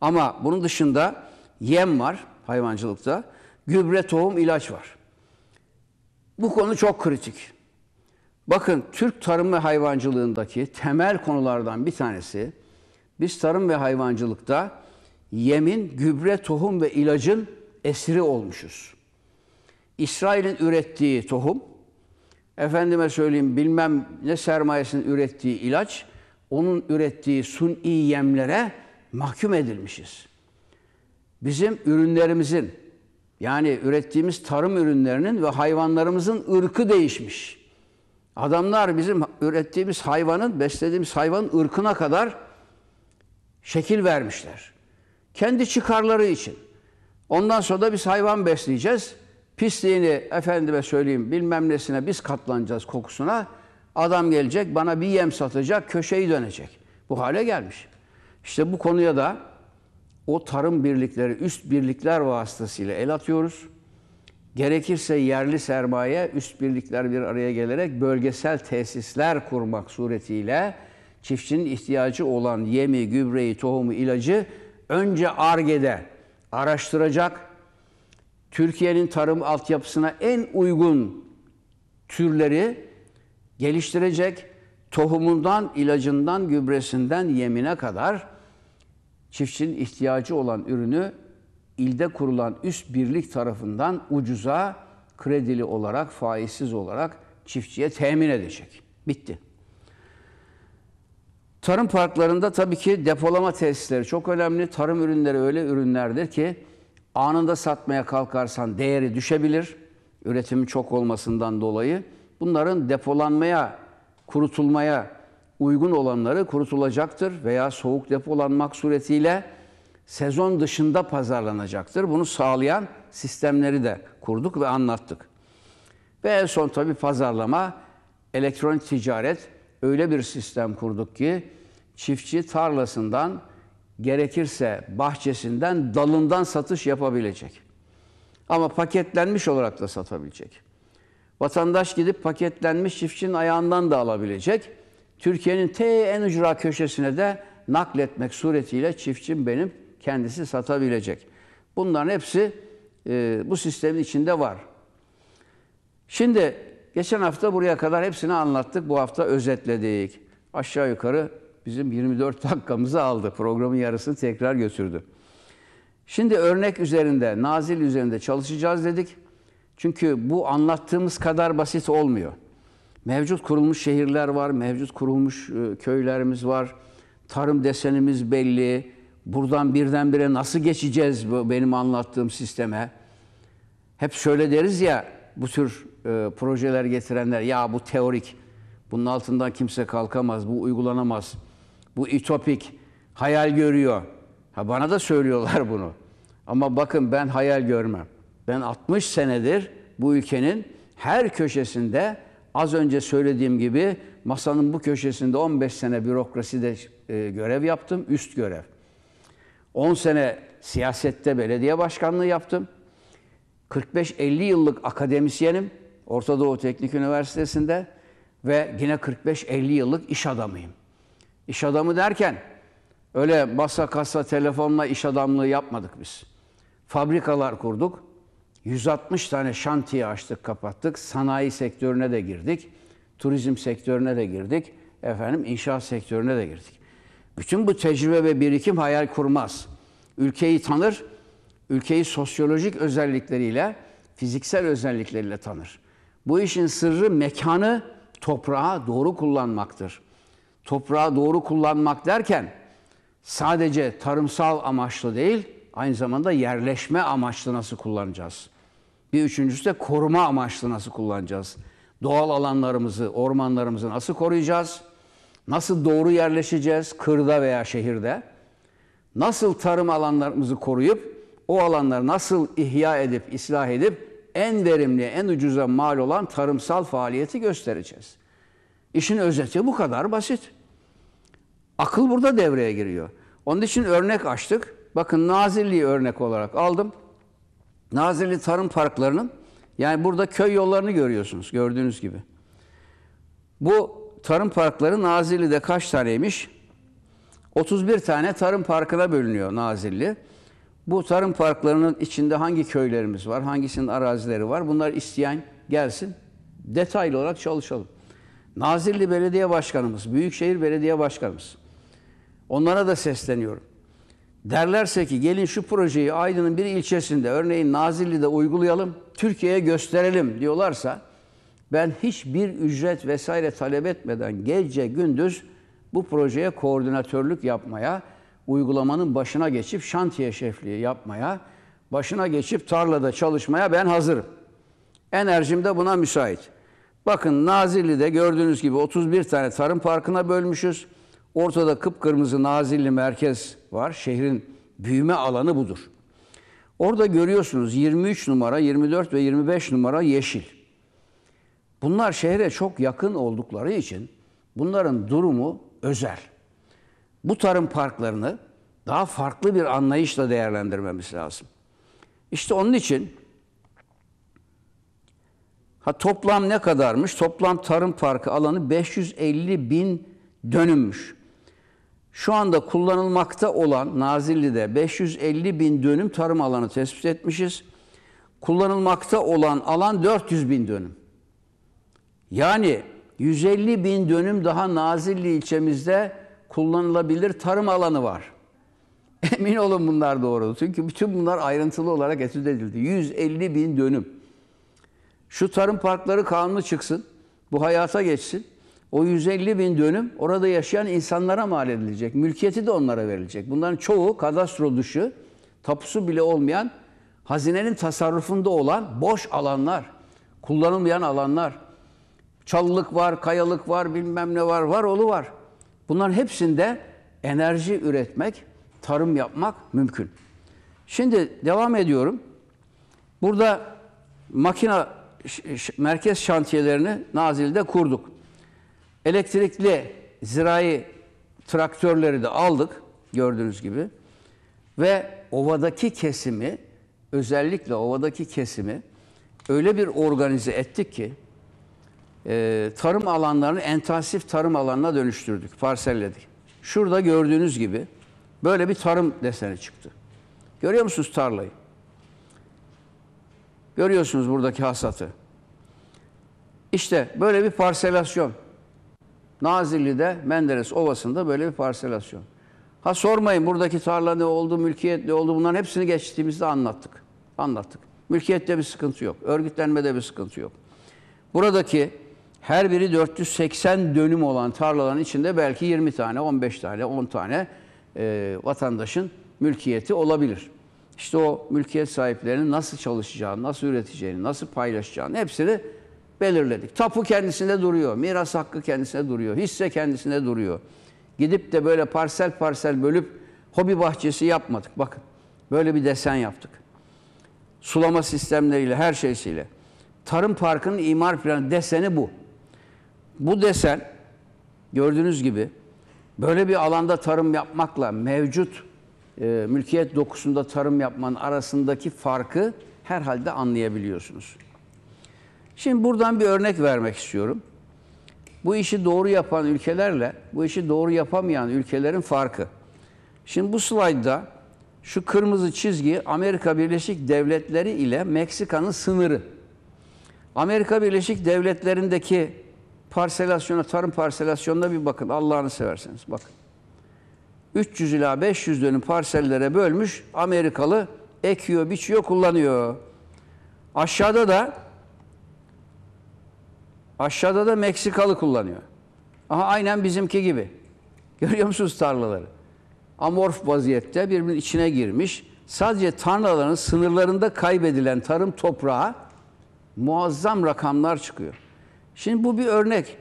Ama bunun dışında yem var hayvancılıkta. Gübre, tohum, ilaç var. Bu konu çok kritik. Bakın Türk tarım ve hayvancılığındaki temel konulardan bir tanesi biz tarım ve hayvancılıkta yemin, gübre, tohum ve ilacın esiri olmuşuz. İsrail'in ürettiği tohum, efendime söyleyeyim bilmem ne sermayesinin ürettiği ilaç, onun ürettiği suni yemlere mahkum edilmişiz. Bizim ürünlerimizin yani ürettiğimiz tarım ürünlerinin ve hayvanlarımızın ırkı değişmiş. Adamlar bizim ürettiğimiz hayvanın, beslediğimiz hayvan ırkına kadar şekil vermişler. Kendi çıkarları için. Ondan sonra da biz hayvan besleyeceğiz. Pisliğini efendime söyleyeyim bilmem nesine biz katlanacağız kokusuna. Adam gelecek bana bir yem satacak köşeyi dönecek. Bu hale gelmiş. İşte bu konuya da o tarım birlikleri, üst birlikler vasıtasıyla el atıyoruz. Gerekirse yerli sermaye, üst birlikler bir araya gelerek bölgesel tesisler kurmak suretiyle çiftçinin ihtiyacı olan yemi, gübreyi, tohumu, ilacı önce ARGE'de araştıracak, Türkiye'nin tarım altyapısına en uygun türleri geliştirecek, tohumundan, ilacından, gübresinden, yemine kadar çiftçinin ihtiyacı olan ürünü ilde kurulan üst birlik tarafından ucuza kredili olarak, faizsiz olarak çiftçiye temin edecek. Bitti. Tarım parklarında tabii ki depolama tesisleri çok önemli. Tarım ürünleri öyle ürünlerdir ki anında satmaya kalkarsan değeri düşebilir. Üretimi çok olmasından dolayı. Bunların depolanmaya, kurutulmaya uygun olanları kurutulacaktır veya soğuk depolanmak suretiyle sezon dışında pazarlanacaktır. Bunu sağlayan sistemleri de kurduk ve anlattık. Ve en son tabi pazarlama, elektronik ticaret öyle bir sistem kurduk ki çiftçi tarlasından gerekirse bahçesinden dalından satış yapabilecek. Ama paketlenmiş olarak da satabilecek. Vatandaş gidip paketlenmiş çiftçinin ayağından da alabilecek Türkiye'nin te en ücra köşesine de nakletmek suretiyle çiftçim benim kendisi satabilecek. Bunların hepsi e, bu sistemin içinde var. Şimdi geçen hafta buraya kadar hepsini anlattık. Bu hafta özetledik. Aşağı yukarı bizim 24 dakikamızı aldı. Programın yarısını tekrar götürdü. Şimdi örnek üzerinde, nazil üzerinde çalışacağız dedik. Çünkü bu anlattığımız kadar basit olmuyor. Mevcut kurulmuş şehirler var, mevcut kurulmuş e, köylerimiz var. Tarım desenimiz belli. Buradan birdenbire nasıl geçeceğiz benim anlattığım sisteme? Hep şöyle deriz ya bu tür e, projeler getirenler ya bu teorik, bunun altından kimse kalkamaz, bu uygulanamaz, bu itopik, hayal görüyor. Ha bana da söylüyorlar bunu. Ama bakın ben hayal görmem. Ben 60 senedir bu ülkenin her köşesinde Az önce söylediğim gibi masanın bu köşesinde 15 sene bürokraside e, görev yaptım, üst görev. 10 sene siyasette belediye başkanlığı yaptım. 45-50 yıllık akademisyenim Orta Doğu Teknik Üniversitesi'nde ve yine 45-50 yıllık iş adamıyım. İş adamı derken öyle masa kasa telefonla iş adamlığı yapmadık biz. Fabrikalar kurduk. 160 tane şantiye açtık, kapattık. Sanayi sektörüne de girdik. Turizm sektörüne de girdik. Efendim inşaat sektörüne de girdik. Bütün bu tecrübe ve birikim hayal kurmaz. Ülkeyi tanır, ülkeyi sosyolojik özellikleriyle, fiziksel özellikleriyle tanır. Bu işin sırrı mekanı toprağa doğru kullanmaktır. Toprağa doğru kullanmak derken sadece tarımsal amaçlı değil, aynı zamanda yerleşme amaçlı nasıl kullanacağız? Bir üçüncüsü de koruma amaçlı nasıl kullanacağız? Doğal alanlarımızı, ormanlarımızı nasıl koruyacağız? Nasıl doğru yerleşeceğiz kırda veya şehirde? Nasıl tarım alanlarımızı koruyup o alanları nasıl ihya edip, ıslah edip en verimli, en ucuza mal olan tarımsal faaliyeti göstereceğiz. İşin özeti bu kadar basit. Akıl burada devreye giriyor. Onun için örnek açtık. Bakın Nazilli'yi örnek olarak aldım. Nazilli Tarım Parkları'nın yani burada köy yollarını görüyorsunuz gördüğünüz gibi. Bu tarım parkları Nazilli'de kaç taneymiş? 31 tane tarım parkına bölünüyor Nazilli. Bu tarım parklarının içinde hangi köylerimiz var, hangisinin arazileri var? Bunlar isteyen gelsin, detaylı olarak çalışalım. Nazilli Belediye Başkanımız, Büyükşehir Belediye Başkanımız. Onlara da sesleniyorum derlerse ki gelin şu projeyi Aydın'ın bir ilçesinde örneğin Nazilli'de uygulayalım, Türkiye'ye gösterelim diyorlarsa ben hiçbir ücret vesaire talep etmeden gece gündüz bu projeye koordinatörlük yapmaya, uygulamanın başına geçip şantiye şefliği yapmaya, başına geçip tarlada çalışmaya ben hazırım. Enerjim de buna müsait. Bakın Nazilli'de gördüğünüz gibi 31 tane tarım parkına bölmüşüz. Ortada kıpkırmızı Nazilli merkez var. Şehrin büyüme alanı budur. Orada görüyorsunuz 23 numara, 24 ve 25 numara yeşil. Bunlar şehre çok yakın oldukları için bunların durumu özel. Bu tarım parklarını daha farklı bir anlayışla değerlendirmemiz lazım. İşte onun için ha toplam ne kadarmış? Toplam tarım parkı alanı 550 bin dönümmüş. Şu anda kullanılmakta olan Nazilli'de 550 bin dönüm tarım alanı tespit etmişiz. Kullanılmakta olan alan 400 bin dönüm. Yani 150 bin dönüm daha Nazilli ilçemizde kullanılabilir tarım alanı var. Emin olun bunlar doğru. Çünkü bütün bunlar ayrıntılı olarak etüt edildi. 150 bin dönüm. Şu tarım parkları kanunu çıksın. Bu hayata geçsin. O 150 bin dönüm orada yaşayan insanlara mal edilecek. Mülkiyeti de onlara verilecek. Bunların çoğu kadastro dışı, tapusu bile olmayan, hazinenin tasarrufunda olan boş alanlar, kullanılmayan alanlar. Çalılık var, kayalık var, bilmem ne var, var oğlu var. Bunların hepsinde enerji üretmek, tarım yapmak mümkün. Şimdi devam ediyorum. Burada makina merkez şantiyelerini Nazil'de kurduk. Elektrikli zirai traktörleri de aldık gördüğünüz gibi. Ve ovadaki kesimi özellikle ovadaki kesimi öyle bir organize ettik ki e, tarım alanlarını intensif tarım alanına dönüştürdük, parselledik. Şurada gördüğünüz gibi böyle bir tarım deseni çıktı. Görüyor musunuz tarlayı? Görüyorsunuz buradaki hasatı. İşte böyle bir parselasyon. Nazilli'de Menderes Ovası'nda böyle bir parselasyon. Ha sormayın buradaki tarla ne oldu, mülkiyet ne oldu bunların hepsini geçtiğimizde anlattık. Anlattık. Mülkiyette bir sıkıntı yok. Örgütlenmede bir sıkıntı yok. Buradaki her biri 480 dönüm olan tarlaların içinde belki 20 tane, 15 tane, 10 tane e, vatandaşın mülkiyeti olabilir. İşte o mülkiyet sahiplerinin nasıl çalışacağını, nasıl üreteceğini, nasıl paylaşacağını hepsini belirledik. Tapu kendisinde duruyor, miras hakkı kendisinde duruyor, hisse kendisinde duruyor. Gidip de böyle parsel parsel bölüp hobi bahçesi yapmadık. Bakın böyle bir desen yaptık. Sulama sistemleriyle, her şeysiyle. Tarım Parkı'nın imar planı deseni bu. Bu desen gördüğünüz gibi böyle bir alanda tarım yapmakla mevcut e, mülkiyet dokusunda tarım yapmanın arasındaki farkı herhalde anlayabiliyorsunuz. Şimdi buradan bir örnek vermek istiyorum. Bu işi doğru yapan ülkelerle bu işi doğru yapamayan ülkelerin farkı. Şimdi bu slaytta şu kırmızı çizgi Amerika Birleşik Devletleri ile Meksika'nın sınırı. Amerika Birleşik Devletleri'ndeki parselasyona, tarım parselasyonuna bir bakın Allah'ını severseniz bakın. 300 ila 500 dönüm parsellere bölmüş Amerikalı ekiyor, biçiyor, kullanıyor. Aşağıda da Aşağıda da Meksikalı kullanıyor. Aha aynen bizimki gibi. Görüyor musunuz tarlaları? Amorf vaziyette birbirinin içine girmiş. Sadece tarlaların sınırlarında kaybedilen tarım toprağı muazzam rakamlar çıkıyor. Şimdi bu bir örnek.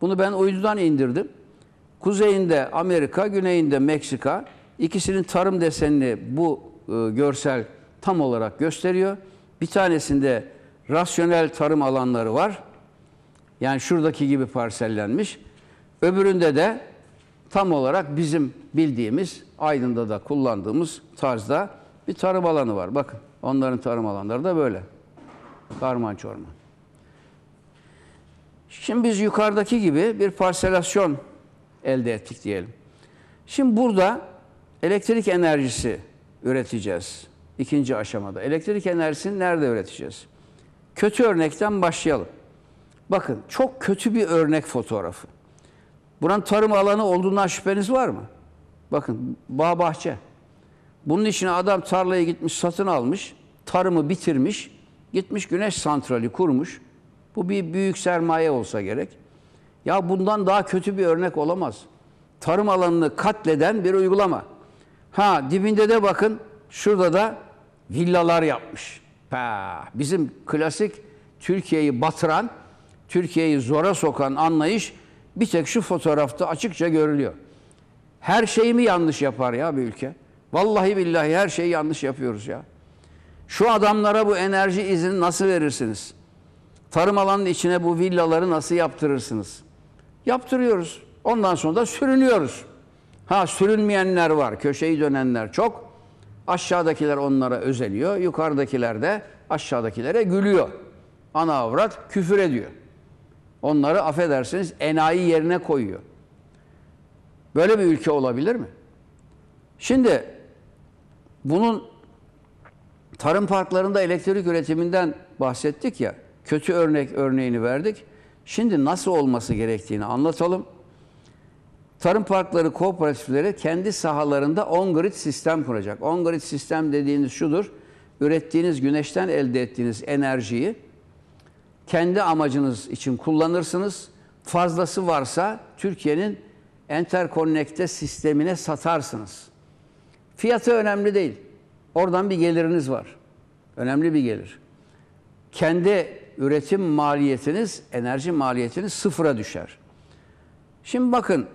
Bunu ben uydudan indirdim. Kuzeyinde Amerika, güneyinde Meksika. İkisinin tarım desenini bu e, görsel tam olarak gösteriyor. Bir tanesinde rasyonel tarım alanları var. Yani şuradaki gibi parsellenmiş. Öbüründe de tam olarak bizim bildiğimiz, Aydın'da da kullandığımız tarzda bir tarım alanı var. Bakın onların tarım alanları da böyle. Karman çorman. Şimdi biz yukarıdaki gibi bir parselasyon elde ettik diyelim. Şimdi burada elektrik enerjisi üreteceğiz. İkinci aşamada. Elektrik enerjisini nerede üreteceğiz? Kötü örnekten başlayalım. Bakın çok kötü bir örnek fotoğrafı. Buranın tarım alanı olduğundan şüpheniz var mı? Bakın bağ bahçe. Bunun için adam tarlaya gitmiş satın almış. Tarımı bitirmiş. Gitmiş güneş santrali kurmuş. Bu bir büyük sermaye olsa gerek. Ya bundan daha kötü bir örnek olamaz. Tarım alanını katleden bir uygulama. Ha dibinde de bakın şurada da villalar yapmış. Ha, bizim klasik Türkiye'yi batıran Türkiye'yi zora sokan anlayış bir tek şu fotoğrafta açıkça görülüyor. Her şeyi mi yanlış yapar ya bir ülke? Vallahi billahi her şeyi yanlış yapıyoruz ya. Şu adamlara bu enerji izni nasıl verirsiniz? Tarım alanının içine bu villaları nasıl yaptırırsınız? Yaptırıyoruz. Ondan sonra da sürünüyoruz. Ha sürünmeyenler var, köşeyi dönenler çok. Aşağıdakiler onlara özeniyor, yukarıdakiler de aşağıdakilere gülüyor. Ana avrat küfür ediyor. Onları affedersiniz enayi yerine koyuyor. Böyle bir ülke olabilir mi? Şimdi bunun tarım parklarında elektrik üretiminden bahsettik ya. Kötü örnek örneğini verdik. Şimdi nasıl olması gerektiğini anlatalım. Tarım parkları kooperatifleri kendi sahalarında on-grid sistem kuracak. On-grid sistem dediğiniz şudur. Ürettiğiniz güneşten elde ettiğiniz enerjiyi kendi amacınız için kullanırsınız. Fazlası varsa Türkiye'nin enterkonnekte sistemine satarsınız. Fiyatı önemli değil. Oradan bir geliriniz var. Önemli bir gelir. Kendi üretim maliyetiniz, enerji maliyetiniz sıfıra düşer. Şimdi bakın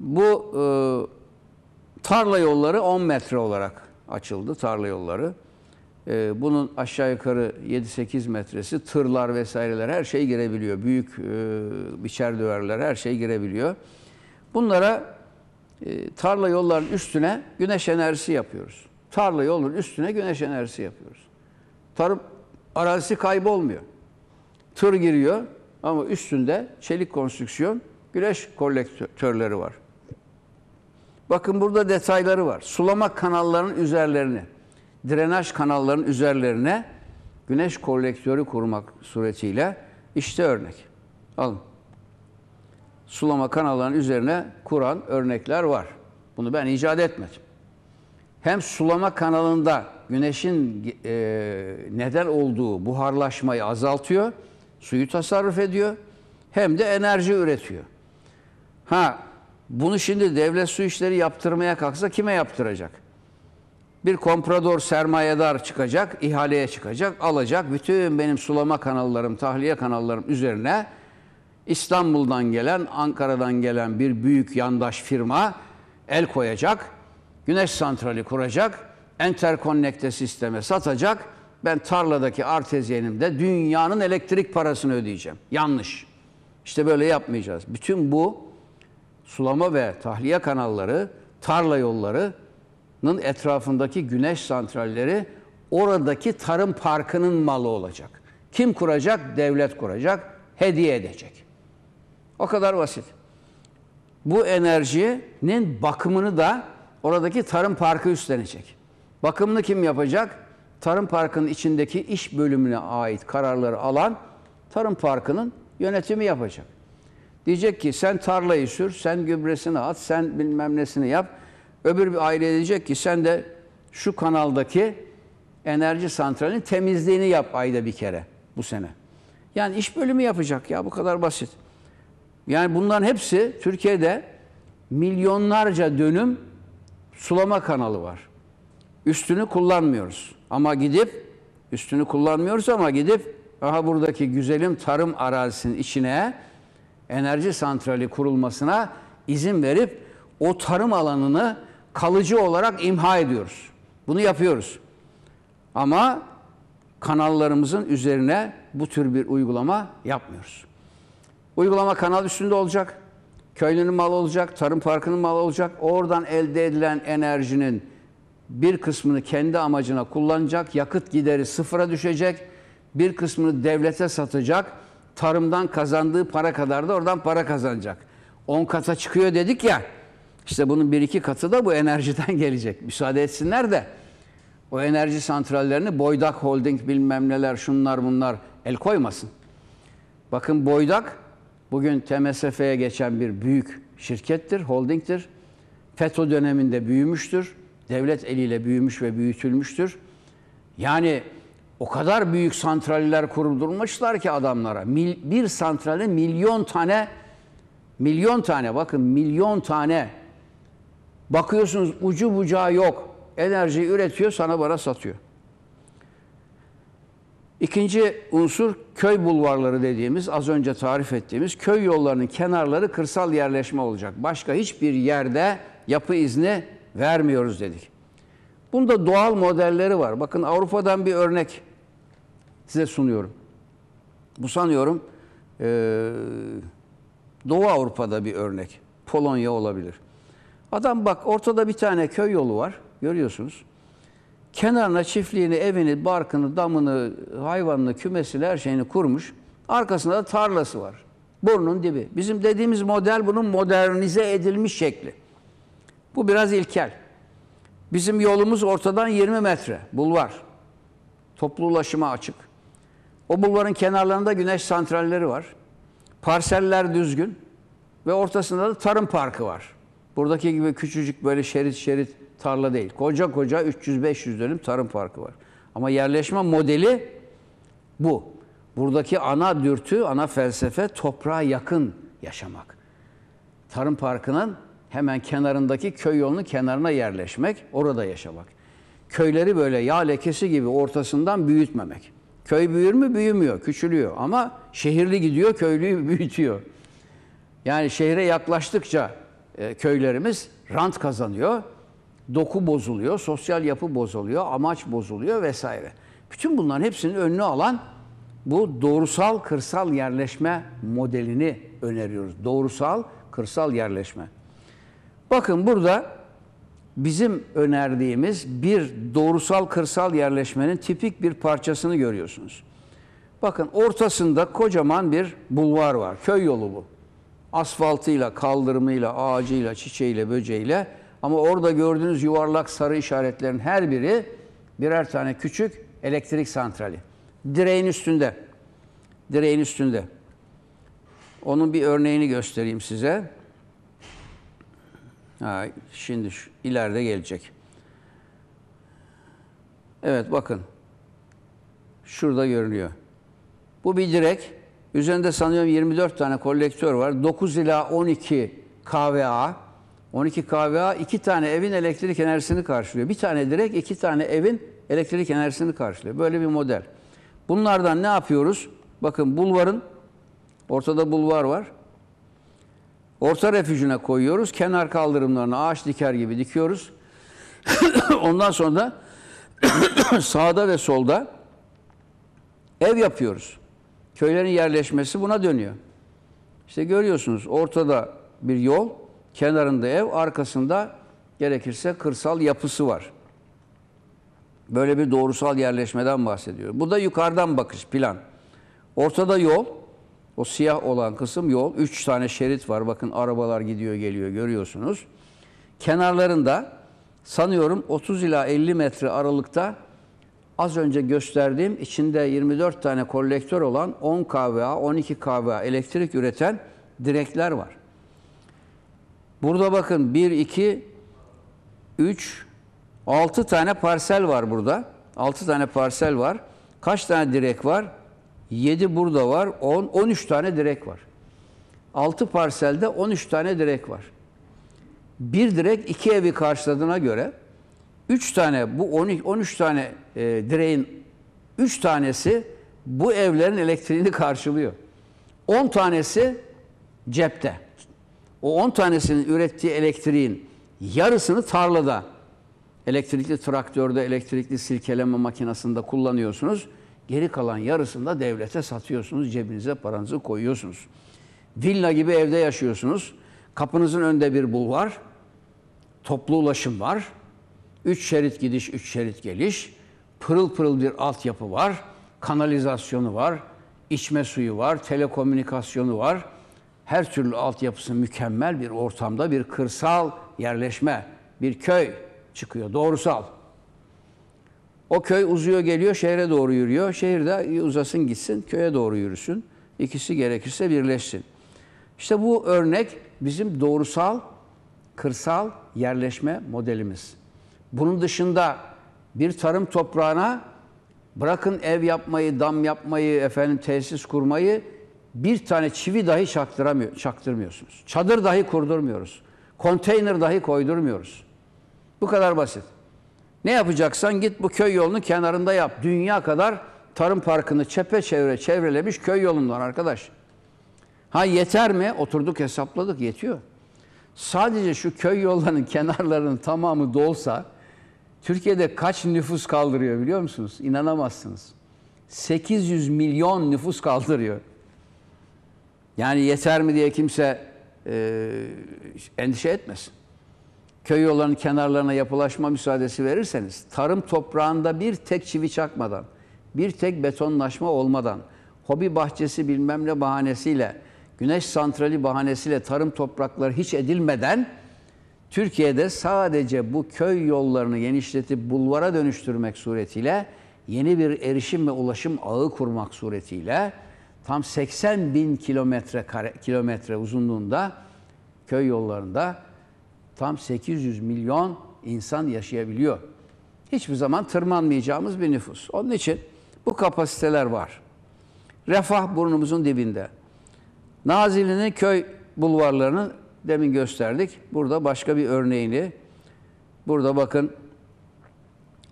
bu e, tarla yolları 10 metre olarak açıldı tarla yolları. Ee, bunun aşağı yukarı 7-8 metresi tırlar vesaireler her şey girebiliyor. Büyük e, biçer döverler her şey girebiliyor. Bunlara e, tarla yolların üstüne güneş enerjisi yapıyoruz. Tarla yolun üstüne güneş enerjisi yapıyoruz. Tarım arazisi kaybolmuyor. Tır giriyor ama üstünde çelik konstrüksiyon güneş kolektörleri var. Bakın burada detayları var. Sulama kanallarının üzerlerini drenaj kanallarının üzerlerine güneş kolektörü kurmak suretiyle işte örnek. Alın. Sulama kanallarının üzerine kuran örnekler var. Bunu ben icat etmedim. Hem sulama kanalında güneşin e, neden olduğu buharlaşmayı azaltıyor, suyu tasarruf ediyor, hem de enerji üretiyor. Ha, bunu şimdi devlet su işleri yaptırmaya kalksa kime yaptıracak? bir komprador sermayedar çıkacak, ihaleye çıkacak, alacak. Bütün benim sulama kanallarım, tahliye kanallarım üzerine İstanbul'dan gelen, Ankara'dan gelen bir büyük yandaş firma el koyacak. Güneş santrali kuracak. Enterkonnekte sisteme satacak. Ben tarladaki artezyenimde dünyanın elektrik parasını ödeyeceğim. Yanlış. İşte böyle yapmayacağız. Bütün bu sulama ve tahliye kanalları, tarla yolları Parkı'nın etrafındaki güneş santralleri oradaki tarım parkının malı olacak. Kim kuracak? Devlet kuracak, hediye edecek. O kadar basit. Bu enerjinin bakımını da oradaki tarım parkı üstlenecek. Bakımını kim yapacak? Tarım parkının içindeki iş bölümüne ait kararları alan tarım parkının yönetimi yapacak. Diyecek ki sen tarlayı sür, sen gübresini at, sen bilmem nesini yap. Öbür bir aile diyecek ki sen de şu kanaldaki enerji santralinin temizliğini yap ayda bir kere bu sene. Yani iş bölümü yapacak ya bu kadar basit. Yani bunların hepsi Türkiye'de milyonlarca dönüm sulama kanalı var. Üstünü kullanmıyoruz. Ama gidip üstünü kullanmıyoruz ama gidip aha buradaki güzelim tarım arazisinin içine enerji santrali kurulmasına izin verip o tarım alanını kalıcı olarak imha ediyoruz. Bunu yapıyoruz. Ama kanallarımızın üzerine bu tür bir uygulama yapmıyoruz. Uygulama kanal üstünde olacak, köylünün malı olacak, tarım parkının malı olacak. Oradan elde edilen enerjinin bir kısmını kendi amacına kullanacak, yakıt gideri sıfıra düşecek, bir kısmını devlete satacak, tarımdan kazandığı para kadar da oradan para kazanacak. 10 kata çıkıyor dedik ya, işte bunun bir iki katı da bu enerjiden gelecek. Müsaade etsinler de o enerji santrallerini Boydak Holding bilmem neler şunlar bunlar el koymasın. Bakın Boydak bugün TMSF'ye geçen bir büyük şirkettir, holdingtir. FETÖ döneminde büyümüştür. Devlet eliyle büyümüş ve büyütülmüştür. Yani o kadar büyük santraller kurdurmuşlar ki adamlara. Bir santrale milyon tane milyon tane bakın milyon tane Bakıyorsunuz ucu bucağı yok. Enerji üretiyor, sana bana satıyor. İkinci unsur köy bulvarları dediğimiz, az önce tarif ettiğimiz köy yollarının kenarları kırsal yerleşme olacak. Başka hiçbir yerde yapı izni vermiyoruz dedik. Bunda doğal modelleri var. Bakın Avrupa'dan bir örnek size sunuyorum. Bu sanıyorum Doğu Avrupa'da bir örnek. Polonya olabilir. Adam bak ortada bir tane köy yolu var. Görüyorsunuz. Kenarına çiftliğini, evini, barkını, damını, hayvanını, kümesini, her şeyini kurmuş. Arkasında da tarlası var. Burnun dibi. Bizim dediğimiz model bunun modernize edilmiş şekli. Bu biraz ilkel. Bizim yolumuz ortadan 20 metre. Bulvar. Toplu ulaşıma açık. O bulvarın kenarlarında güneş santralleri var. Parseller düzgün. Ve ortasında da tarım parkı var. Buradaki gibi küçücük böyle şerit şerit tarla değil. Koca koca 300-500 dönüm tarım parkı var. Ama yerleşme modeli bu. Buradaki ana dürtü, ana felsefe toprağa yakın yaşamak. Tarım parkının hemen kenarındaki köy yolunun kenarına yerleşmek, orada yaşamak. Köyleri böyle yağ lekesi gibi ortasından büyütmemek. Köy büyür mü? Büyümüyor, küçülüyor. Ama şehirli gidiyor, köylüyü büyütüyor. Yani şehre yaklaştıkça e, köylerimiz rant kazanıyor. Doku bozuluyor, sosyal yapı bozuluyor, amaç bozuluyor vesaire. Bütün bunların hepsinin önünü alan bu doğrusal kırsal yerleşme modelini öneriyoruz. Doğrusal kırsal yerleşme. Bakın burada bizim önerdiğimiz bir doğrusal kırsal yerleşmenin tipik bir parçasını görüyorsunuz. Bakın ortasında kocaman bir bulvar var. Köy yolu bu asfaltıyla, kaldırımıyla, ağacıyla, çiçeğiyle, böceğiyle ama orada gördüğünüz yuvarlak sarı işaretlerin her biri birer tane küçük elektrik santrali. Direğin üstünde. Direğin üstünde. Onun bir örneğini göstereyim size. Ha, şimdi şu, ileride gelecek. Evet bakın. Şurada görünüyor. Bu bir direk. Üzerinde sanıyorum 24 tane kolektör var. 9 ila 12 KVA. 12 KVA iki tane evin elektrik enerjisini karşılıyor. Bir tane direkt iki tane evin elektrik enerjisini karşılıyor. Böyle bir model. Bunlardan ne yapıyoruz? Bakın bulvarın ortada bulvar var. Orta refüjüne koyuyoruz. Kenar kaldırımlarını ağaç diker gibi dikiyoruz. Ondan sonra da sağda ve solda ev yapıyoruz köylerin yerleşmesi buna dönüyor. İşte görüyorsunuz ortada bir yol, kenarında ev, arkasında gerekirse kırsal yapısı var. Böyle bir doğrusal yerleşmeden bahsediyor. Bu da yukarıdan bakış, plan. Ortada yol, o siyah olan kısım yol. Üç tane şerit var. Bakın arabalar gidiyor geliyor görüyorsunuz. Kenarlarında sanıyorum 30 ila 50 metre aralıkta az önce gösterdiğim içinde 24 tane kolektör olan 10 kVA, 12 kVA elektrik üreten direkler var. Burada bakın 1, 2, 3, 6 tane parsel var burada. 6 tane parsel var. Kaç tane direk var? 7 burada var. 10, 13 tane direk var. 6 parselde 13 tane direk var. Bir direk iki evi karşıladığına göre 3 tane bu 12, 13 tane e, direğin 3 tanesi bu evlerin elektriğini karşılıyor. 10 tanesi cepte. O 10 tanesinin ürettiği elektriğin yarısını tarlada, elektrikli traktörde, elektrikli silkeleme makinesinde kullanıyorsunuz. Geri kalan yarısını da devlete satıyorsunuz, cebinize paranızı koyuyorsunuz. Villa gibi evde yaşıyorsunuz. Kapınızın önünde bir bulvar, toplu ulaşım var. Üç şerit gidiş, üç şerit geliş pırıl pırıl bir altyapı var. Kanalizasyonu var, içme suyu var, telekomünikasyonu var. Her türlü altyapısı mükemmel bir ortamda bir kırsal yerleşme, bir köy çıkıyor doğrusal. O köy uzuyor geliyor şehre doğru yürüyor. Şehirde uzasın gitsin köye doğru yürüsün. İkisi gerekirse birleşsin. İşte bu örnek bizim doğrusal, kırsal yerleşme modelimiz. Bunun dışında bir tarım toprağına bırakın ev yapmayı, dam yapmayı, efendim tesis kurmayı bir tane çivi dahi çaktıramıyor, çaktırmıyorsunuz. Çadır dahi kurdurmuyoruz. Konteyner dahi koydurmuyoruz. Bu kadar basit. Ne yapacaksan git bu köy yolunu kenarında yap. Dünya kadar tarım parkını çepeçevre çevrelemiş köy yolundan arkadaş. Ha yeter mi? Oturduk hesapladık yetiyor. Sadece şu köy yollarının kenarlarının tamamı dolsa Türkiye'de kaç nüfus kaldırıyor biliyor musunuz? İnanamazsınız. 800 milyon nüfus kaldırıyor. Yani yeter mi diye kimse e, endişe etmesin. Köy yollarının kenarlarına yapılaşma müsaadesi verirseniz, tarım toprağında bir tek çivi çakmadan, bir tek betonlaşma olmadan, hobi bahçesi bilmem ne bahanesiyle, güneş santrali bahanesiyle tarım toprakları hiç edilmeden Türkiye'de sadece bu köy yollarını genişletip bulvara dönüştürmek suretiyle yeni bir erişim ve ulaşım ağı kurmak suretiyle tam 80 bin kilometre, kare, kilometre uzunluğunda köy yollarında tam 800 milyon insan yaşayabiliyor. Hiçbir zaman tırmanmayacağımız bir nüfus. Onun için bu kapasiteler var. Refah burnumuzun dibinde. Nazilli'nin köy bulvarlarının demin gösterdik. Burada başka bir örneğini. Burada bakın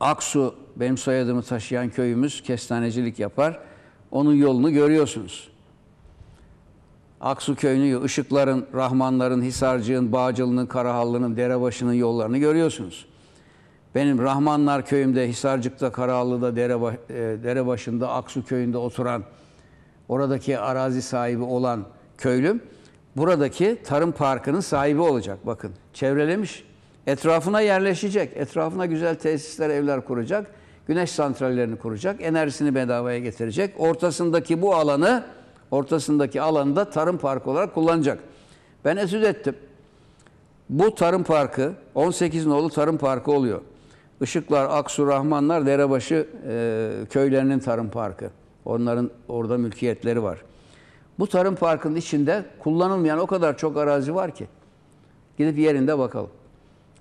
Aksu benim soyadımı taşıyan köyümüz kestanecilik yapar. Onun yolunu görüyorsunuz. Aksu köyünü, ışıkların, Rahmanların, Hisarcı'nın, Bağcılı'nın, Karahallı'nın, Derebaşı'nın yollarını görüyorsunuz. Benim Rahmanlar köyümde, Hisarcık'ta, Karahallı'da, Dereba, e, Derebaşı'nda, Aksu köyünde oturan, oradaki arazi sahibi olan köylüm buradaki tarım parkının sahibi olacak. Bakın çevrelemiş. Etrafına yerleşecek. Etrafına güzel tesisler, evler kuracak. Güneş santrallerini kuracak. Enerjisini bedavaya getirecek. Ortasındaki bu alanı ortasındaki alanı da tarım parkı olarak kullanacak. Ben esüz ettim. Bu tarım parkı 18 nolu tarım parkı oluyor. Işıklar, Aksu, Rahmanlar, Derebaşı e, köylerinin tarım parkı. Onların orada mülkiyetleri var. Bu tarım parkının içinde kullanılmayan o kadar çok arazi var ki. Gidip yerinde bakalım.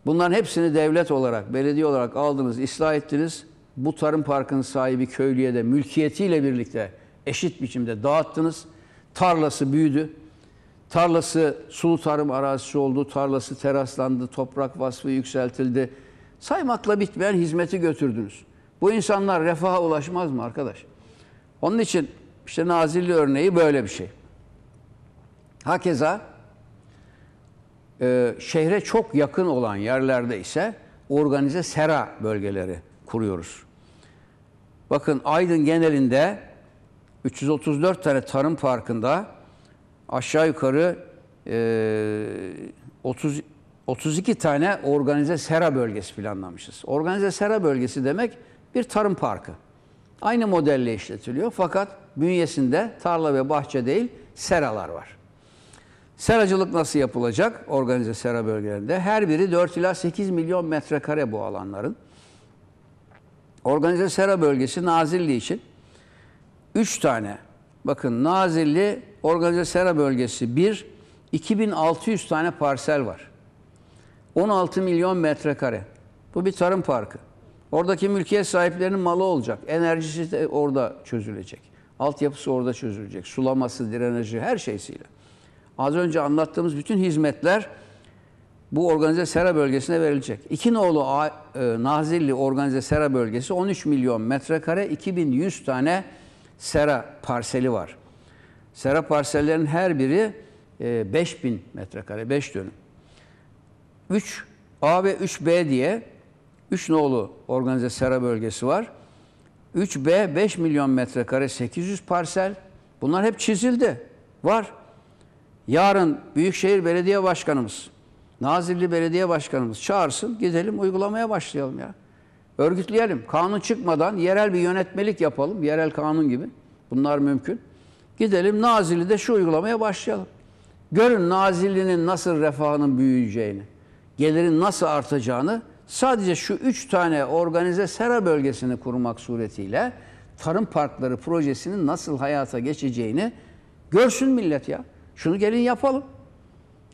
Bunların hepsini devlet olarak, belediye olarak aldınız, ıslah ettiniz. Bu tarım parkının sahibi köylüye de mülkiyetiyle birlikte eşit biçimde dağıttınız. Tarlası büyüdü. Tarlası sulu tarım arazisi oldu, tarlası teraslandı, toprak vasfı yükseltildi. Saymakla bitmeyen hizmeti götürdünüz. Bu insanlar refaha ulaşmaz mı arkadaş? Onun için işte Nazilli örneği böyle bir şey. Hakeza e, şehre çok yakın olan yerlerde ise organize sera bölgeleri kuruyoruz. Bakın Aydın genelinde 334 tane tarım parkında aşağı yukarı 30 e, 32 tane organize sera bölgesi planlamışız. Organize sera bölgesi demek bir tarım parkı. Aynı modelle işletiliyor fakat bünyesinde tarla ve bahçe değil seralar var. Seracılık nasıl yapılacak organize sera bölgelerinde? Her biri 4 ila 8 milyon metrekare bu alanların. Organize sera bölgesi Nazilli için 3 tane bakın Nazilli organize sera bölgesi 1 2600 tane parsel var. 16 milyon metrekare. Bu bir tarım parkı. Oradaki mülkiyet sahiplerinin malı olacak. Enerjisi de orada çözülecek. Altyapısı orada çözülecek. Sulaması, drenajı, her şeysiyle. Az önce anlattığımız bütün hizmetler bu organize sera bölgesine verilecek. İkinoğlu e, Nazilli organize sera bölgesi 13 milyon metrekare 2100 tane sera parseli var. Sera parsellerinin her biri 5000 e, metrekare, 5 dönüm. 3A ve 3B diye 3 nolu organize sera bölgesi var. 3B 5 milyon metrekare 800 parsel. Bunlar hep çizildi. Var. Yarın Büyükşehir Belediye Başkanımız, Nazilli Belediye Başkanımız çağırsın. Gidelim uygulamaya başlayalım ya. Örgütleyelim. Kanun çıkmadan yerel bir yönetmelik yapalım. Yerel kanun gibi. Bunlar mümkün. Gidelim Nazilli'de şu uygulamaya başlayalım. Görün Nazilli'nin nasıl refahının büyüyeceğini, gelirin nasıl artacağını Sadece şu üç tane organize sera bölgesini kurmak suretiyle tarım parkları projesinin nasıl hayata geçeceğini görsün millet ya. Şunu gelin yapalım.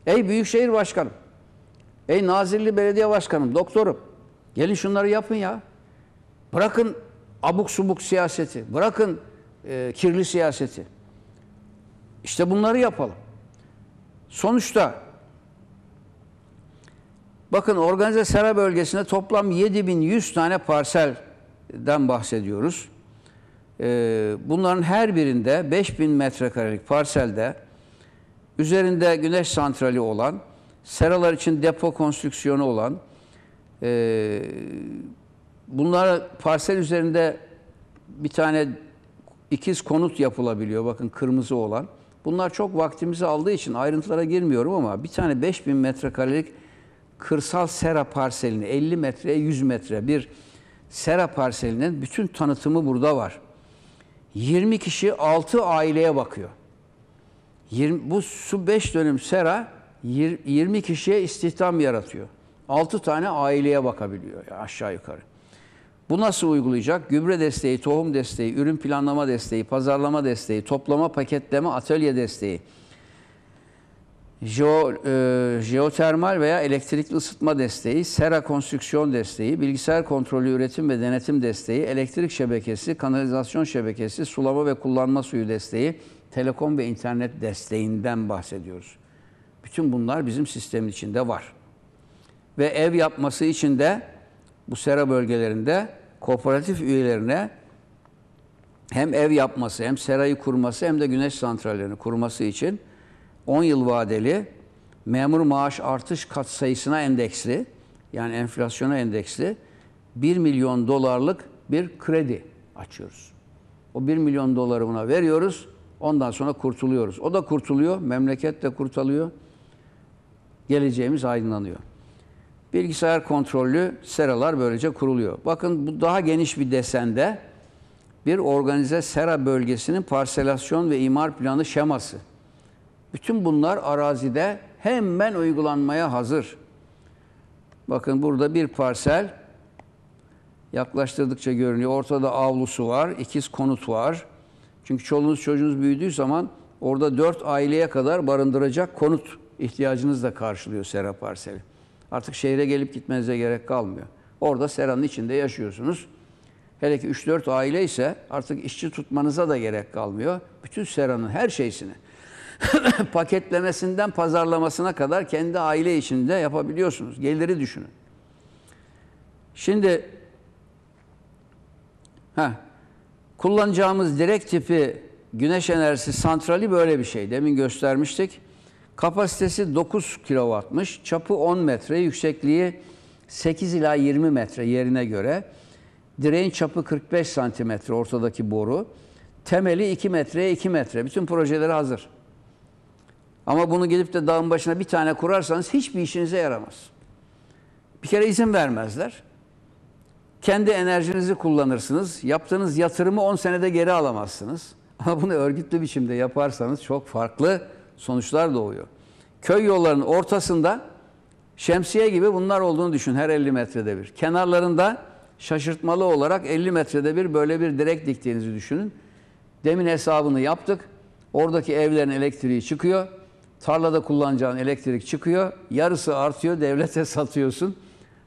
Ey Büyükşehir Başkanım, ey Nazirli Belediye Başkanım, doktorum gelin şunları yapın ya. Bırakın abuk subuk siyaseti, bırakın e, kirli siyaseti. İşte bunları yapalım. Sonuçta Bakın organize sera bölgesinde toplam 7100 tane parselden bahsediyoruz. Ee, bunların her birinde 5000 metrekarelik parselde üzerinde güneş santrali olan, seralar için depo konstrüksiyonu olan, ee, bunlara parsel üzerinde bir tane ikiz konut yapılabiliyor. Bakın kırmızı olan. Bunlar çok vaktimizi aldığı için ayrıntılara girmiyorum ama bir tane 5000 metrekarelik kırsal sera parselini 50 metreye 100 metre bir sera parselinin bütün tanıtımı burada var. 20 kişi 6 aileye bakıyor. 20, bu su 5 dönüm sera 20 kişiye istihdam yaratıyor. 6 tane aileye bakabiliyor aşağı yukarı. Bu nasıl uygulayacak? Gübre desteği, tohum desteği, ürün planlama desteği, pazarlama desteği, toplama, paketleme, atölye desteği jeo, e, jeotermal veya elektrikli ısıtma desteği, sera konstrüksiyon desteği, bilgisayar kontrolü üretim ve denetim desteği, elektrik şebekesi, kanalizasyon şebekesi, sulama ve kullanma suyu desteği, telekom ve internet desteğinden bahsediyoruz. Bütün bunlar bizim sistemin içinde var. Ve ev yapması için de bu sera bölgelerinde kooperatif üyelerine hem ev yapması hem serayı kurması hem de güneş santrallerini kurması için 10 yıl vadeli memur maaş artış katsayısına endeksli yani enflasyona endeksli 1 milyon dolarlık bir kredi açıyoruz. O 1 milyon doları buna veriyoruz. Ondan sonra kurtuluyoruz. O da kurtuluyor, memleket de kurtalıyor, Geleceğimiz aydınlanıyor. Bilgisayar kontrollü seralar böylece kuruluyor. Bakın bu daha geniş bir desende bir organize sera bölgesinin parselasyon ve imar planı şeması. Bütün bunlar arazide hemen uygulanmaya hazır. Bakın burada bir parsel yaklaştırdıkça görünüyor. Ortada avlusu var, ikiz konut var. Çünkü çoluğunuz çocuğunuz büyüdüğü zaman orada dört aileye kadar barındıracak konut ihtiyacınız da karşılıyor sera parseli. Artık şehre gelip gitmenize gerek kalmıyor. Orada seranın içinde yaşıyorsunuz. Hele ki 3-4 aile ise artık işçi tutmanıza da gerek kalmıyor. Bütün seranın her şeysini paketlemesinden pazarlamasına kadar kendi aile içinde yapabiliyorsunuz. Geliri düşünün. Şimdi heh, kullanacağımız direkt tipi güneş enerjisi santrali böyle bir şey. Demin göstermiştik. Kapasitesi 9 kilovatmış, çapı 10 metre, yüksekliği 8 ila 20 metre yerine göre. Direğin çapı 45 santimetre ortadaki boru. Temeli 2 metreye 2 metre. Bütün projeleri hazır. Ama bunu gidip de dağın başına bir tane kurarsanız hiçbir işinize yaramaz. Bir kere izin vermezler. Kendi enerjinizi kullanırsınız. Yaptığınız yatırımı 10 senede geri alamazsınız. Ama bunu örgütlü biçimde yaparsanız çok farklı sonuçlar doğuyor. Köy yollarının ortasında şemsiye gibi bunlar olduğunu düşün her 50 metrede bir. Kenarlarında şaşırtmalı olarak 50 metrede bir böyle bir direk diktiğinizi düşünün. Demin hesabını yaptık. Oradaki evlerin elektriği çıkıyor. Tarlada kullanacağın elektrik çıkıyor. Yarısı artıyor. Devlete satıyorsun.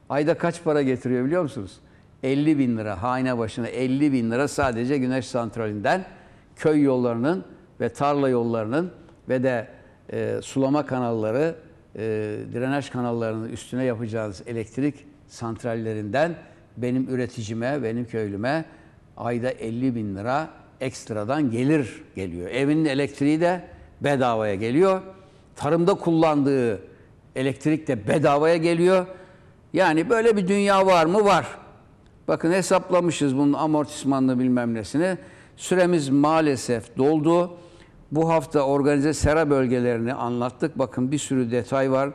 Ayda kaç para getiriyor biliyor musunuz? 50 bin lira hane başına 50 bin lira sadece güneş santralinden köy yollarının ve tarla yollarının ve de e, sulama kanalları, e, drenaj kanallarının üstüne yapacağınız elektrik santrallerinden benim üreticime, benim köylüme ayda 50 bin lira ekstradan gelir geliyor. Evinin elektriği de bedavaya geliyor. Tarımda kullandığı elektrik de bedavaya geliyor. Yani böyle bir dünya var mı? Var. Bakın hesaplamışız bunun amortismanlı bilmem nesini. Süremiz maalesef doldu. Bu hafta organize sera bölgelerini anlattık. Bakın bir sürü detay var.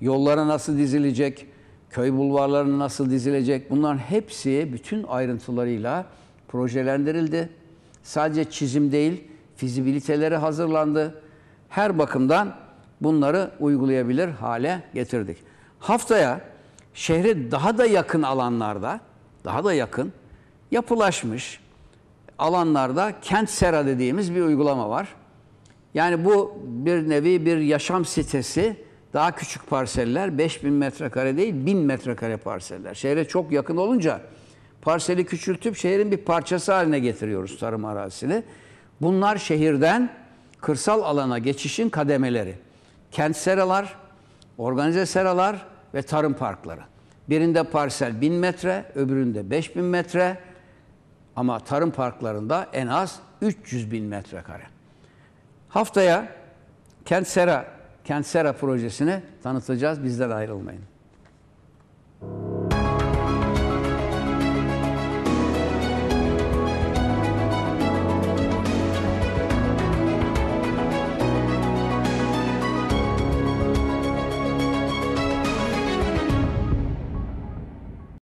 Yollara nasıl dizilecek, köy bulvarları nasıl dizilecek bunların hepsi bütün ayrıntılarıyla projelendirildi. Sadece çizim değil, fizibiliteleri hazırlandı her bakımdan bunları uygulayabilir hale getirdik. Haftaya şehre daha da yakın alanlarda, daha da yakın yapılaşmış alanlarda kent sera dediğimiz bir uygulama var. Yani bu bir nevi bir yaşam sitesi, daha küçük parseller, 5000 metrekare değil 1000 metrekare parseller. Şehre çok yakın olunca parseli küçültüp şehrin bir parçası haline getiriyoruz tarım arazisini. Bunlar şehirden kırsal alana geçişin kademeleri. Kent seralar, organize seralar ve tarım parkları. Birinde parsel 1000 metre, öbüründe 5000 metre ama tarım parklarında en az 300 bin metrekare. Haftaya Kent Sera, Kent Sera projesini tanıtacağız. Bizden ayrılmayın.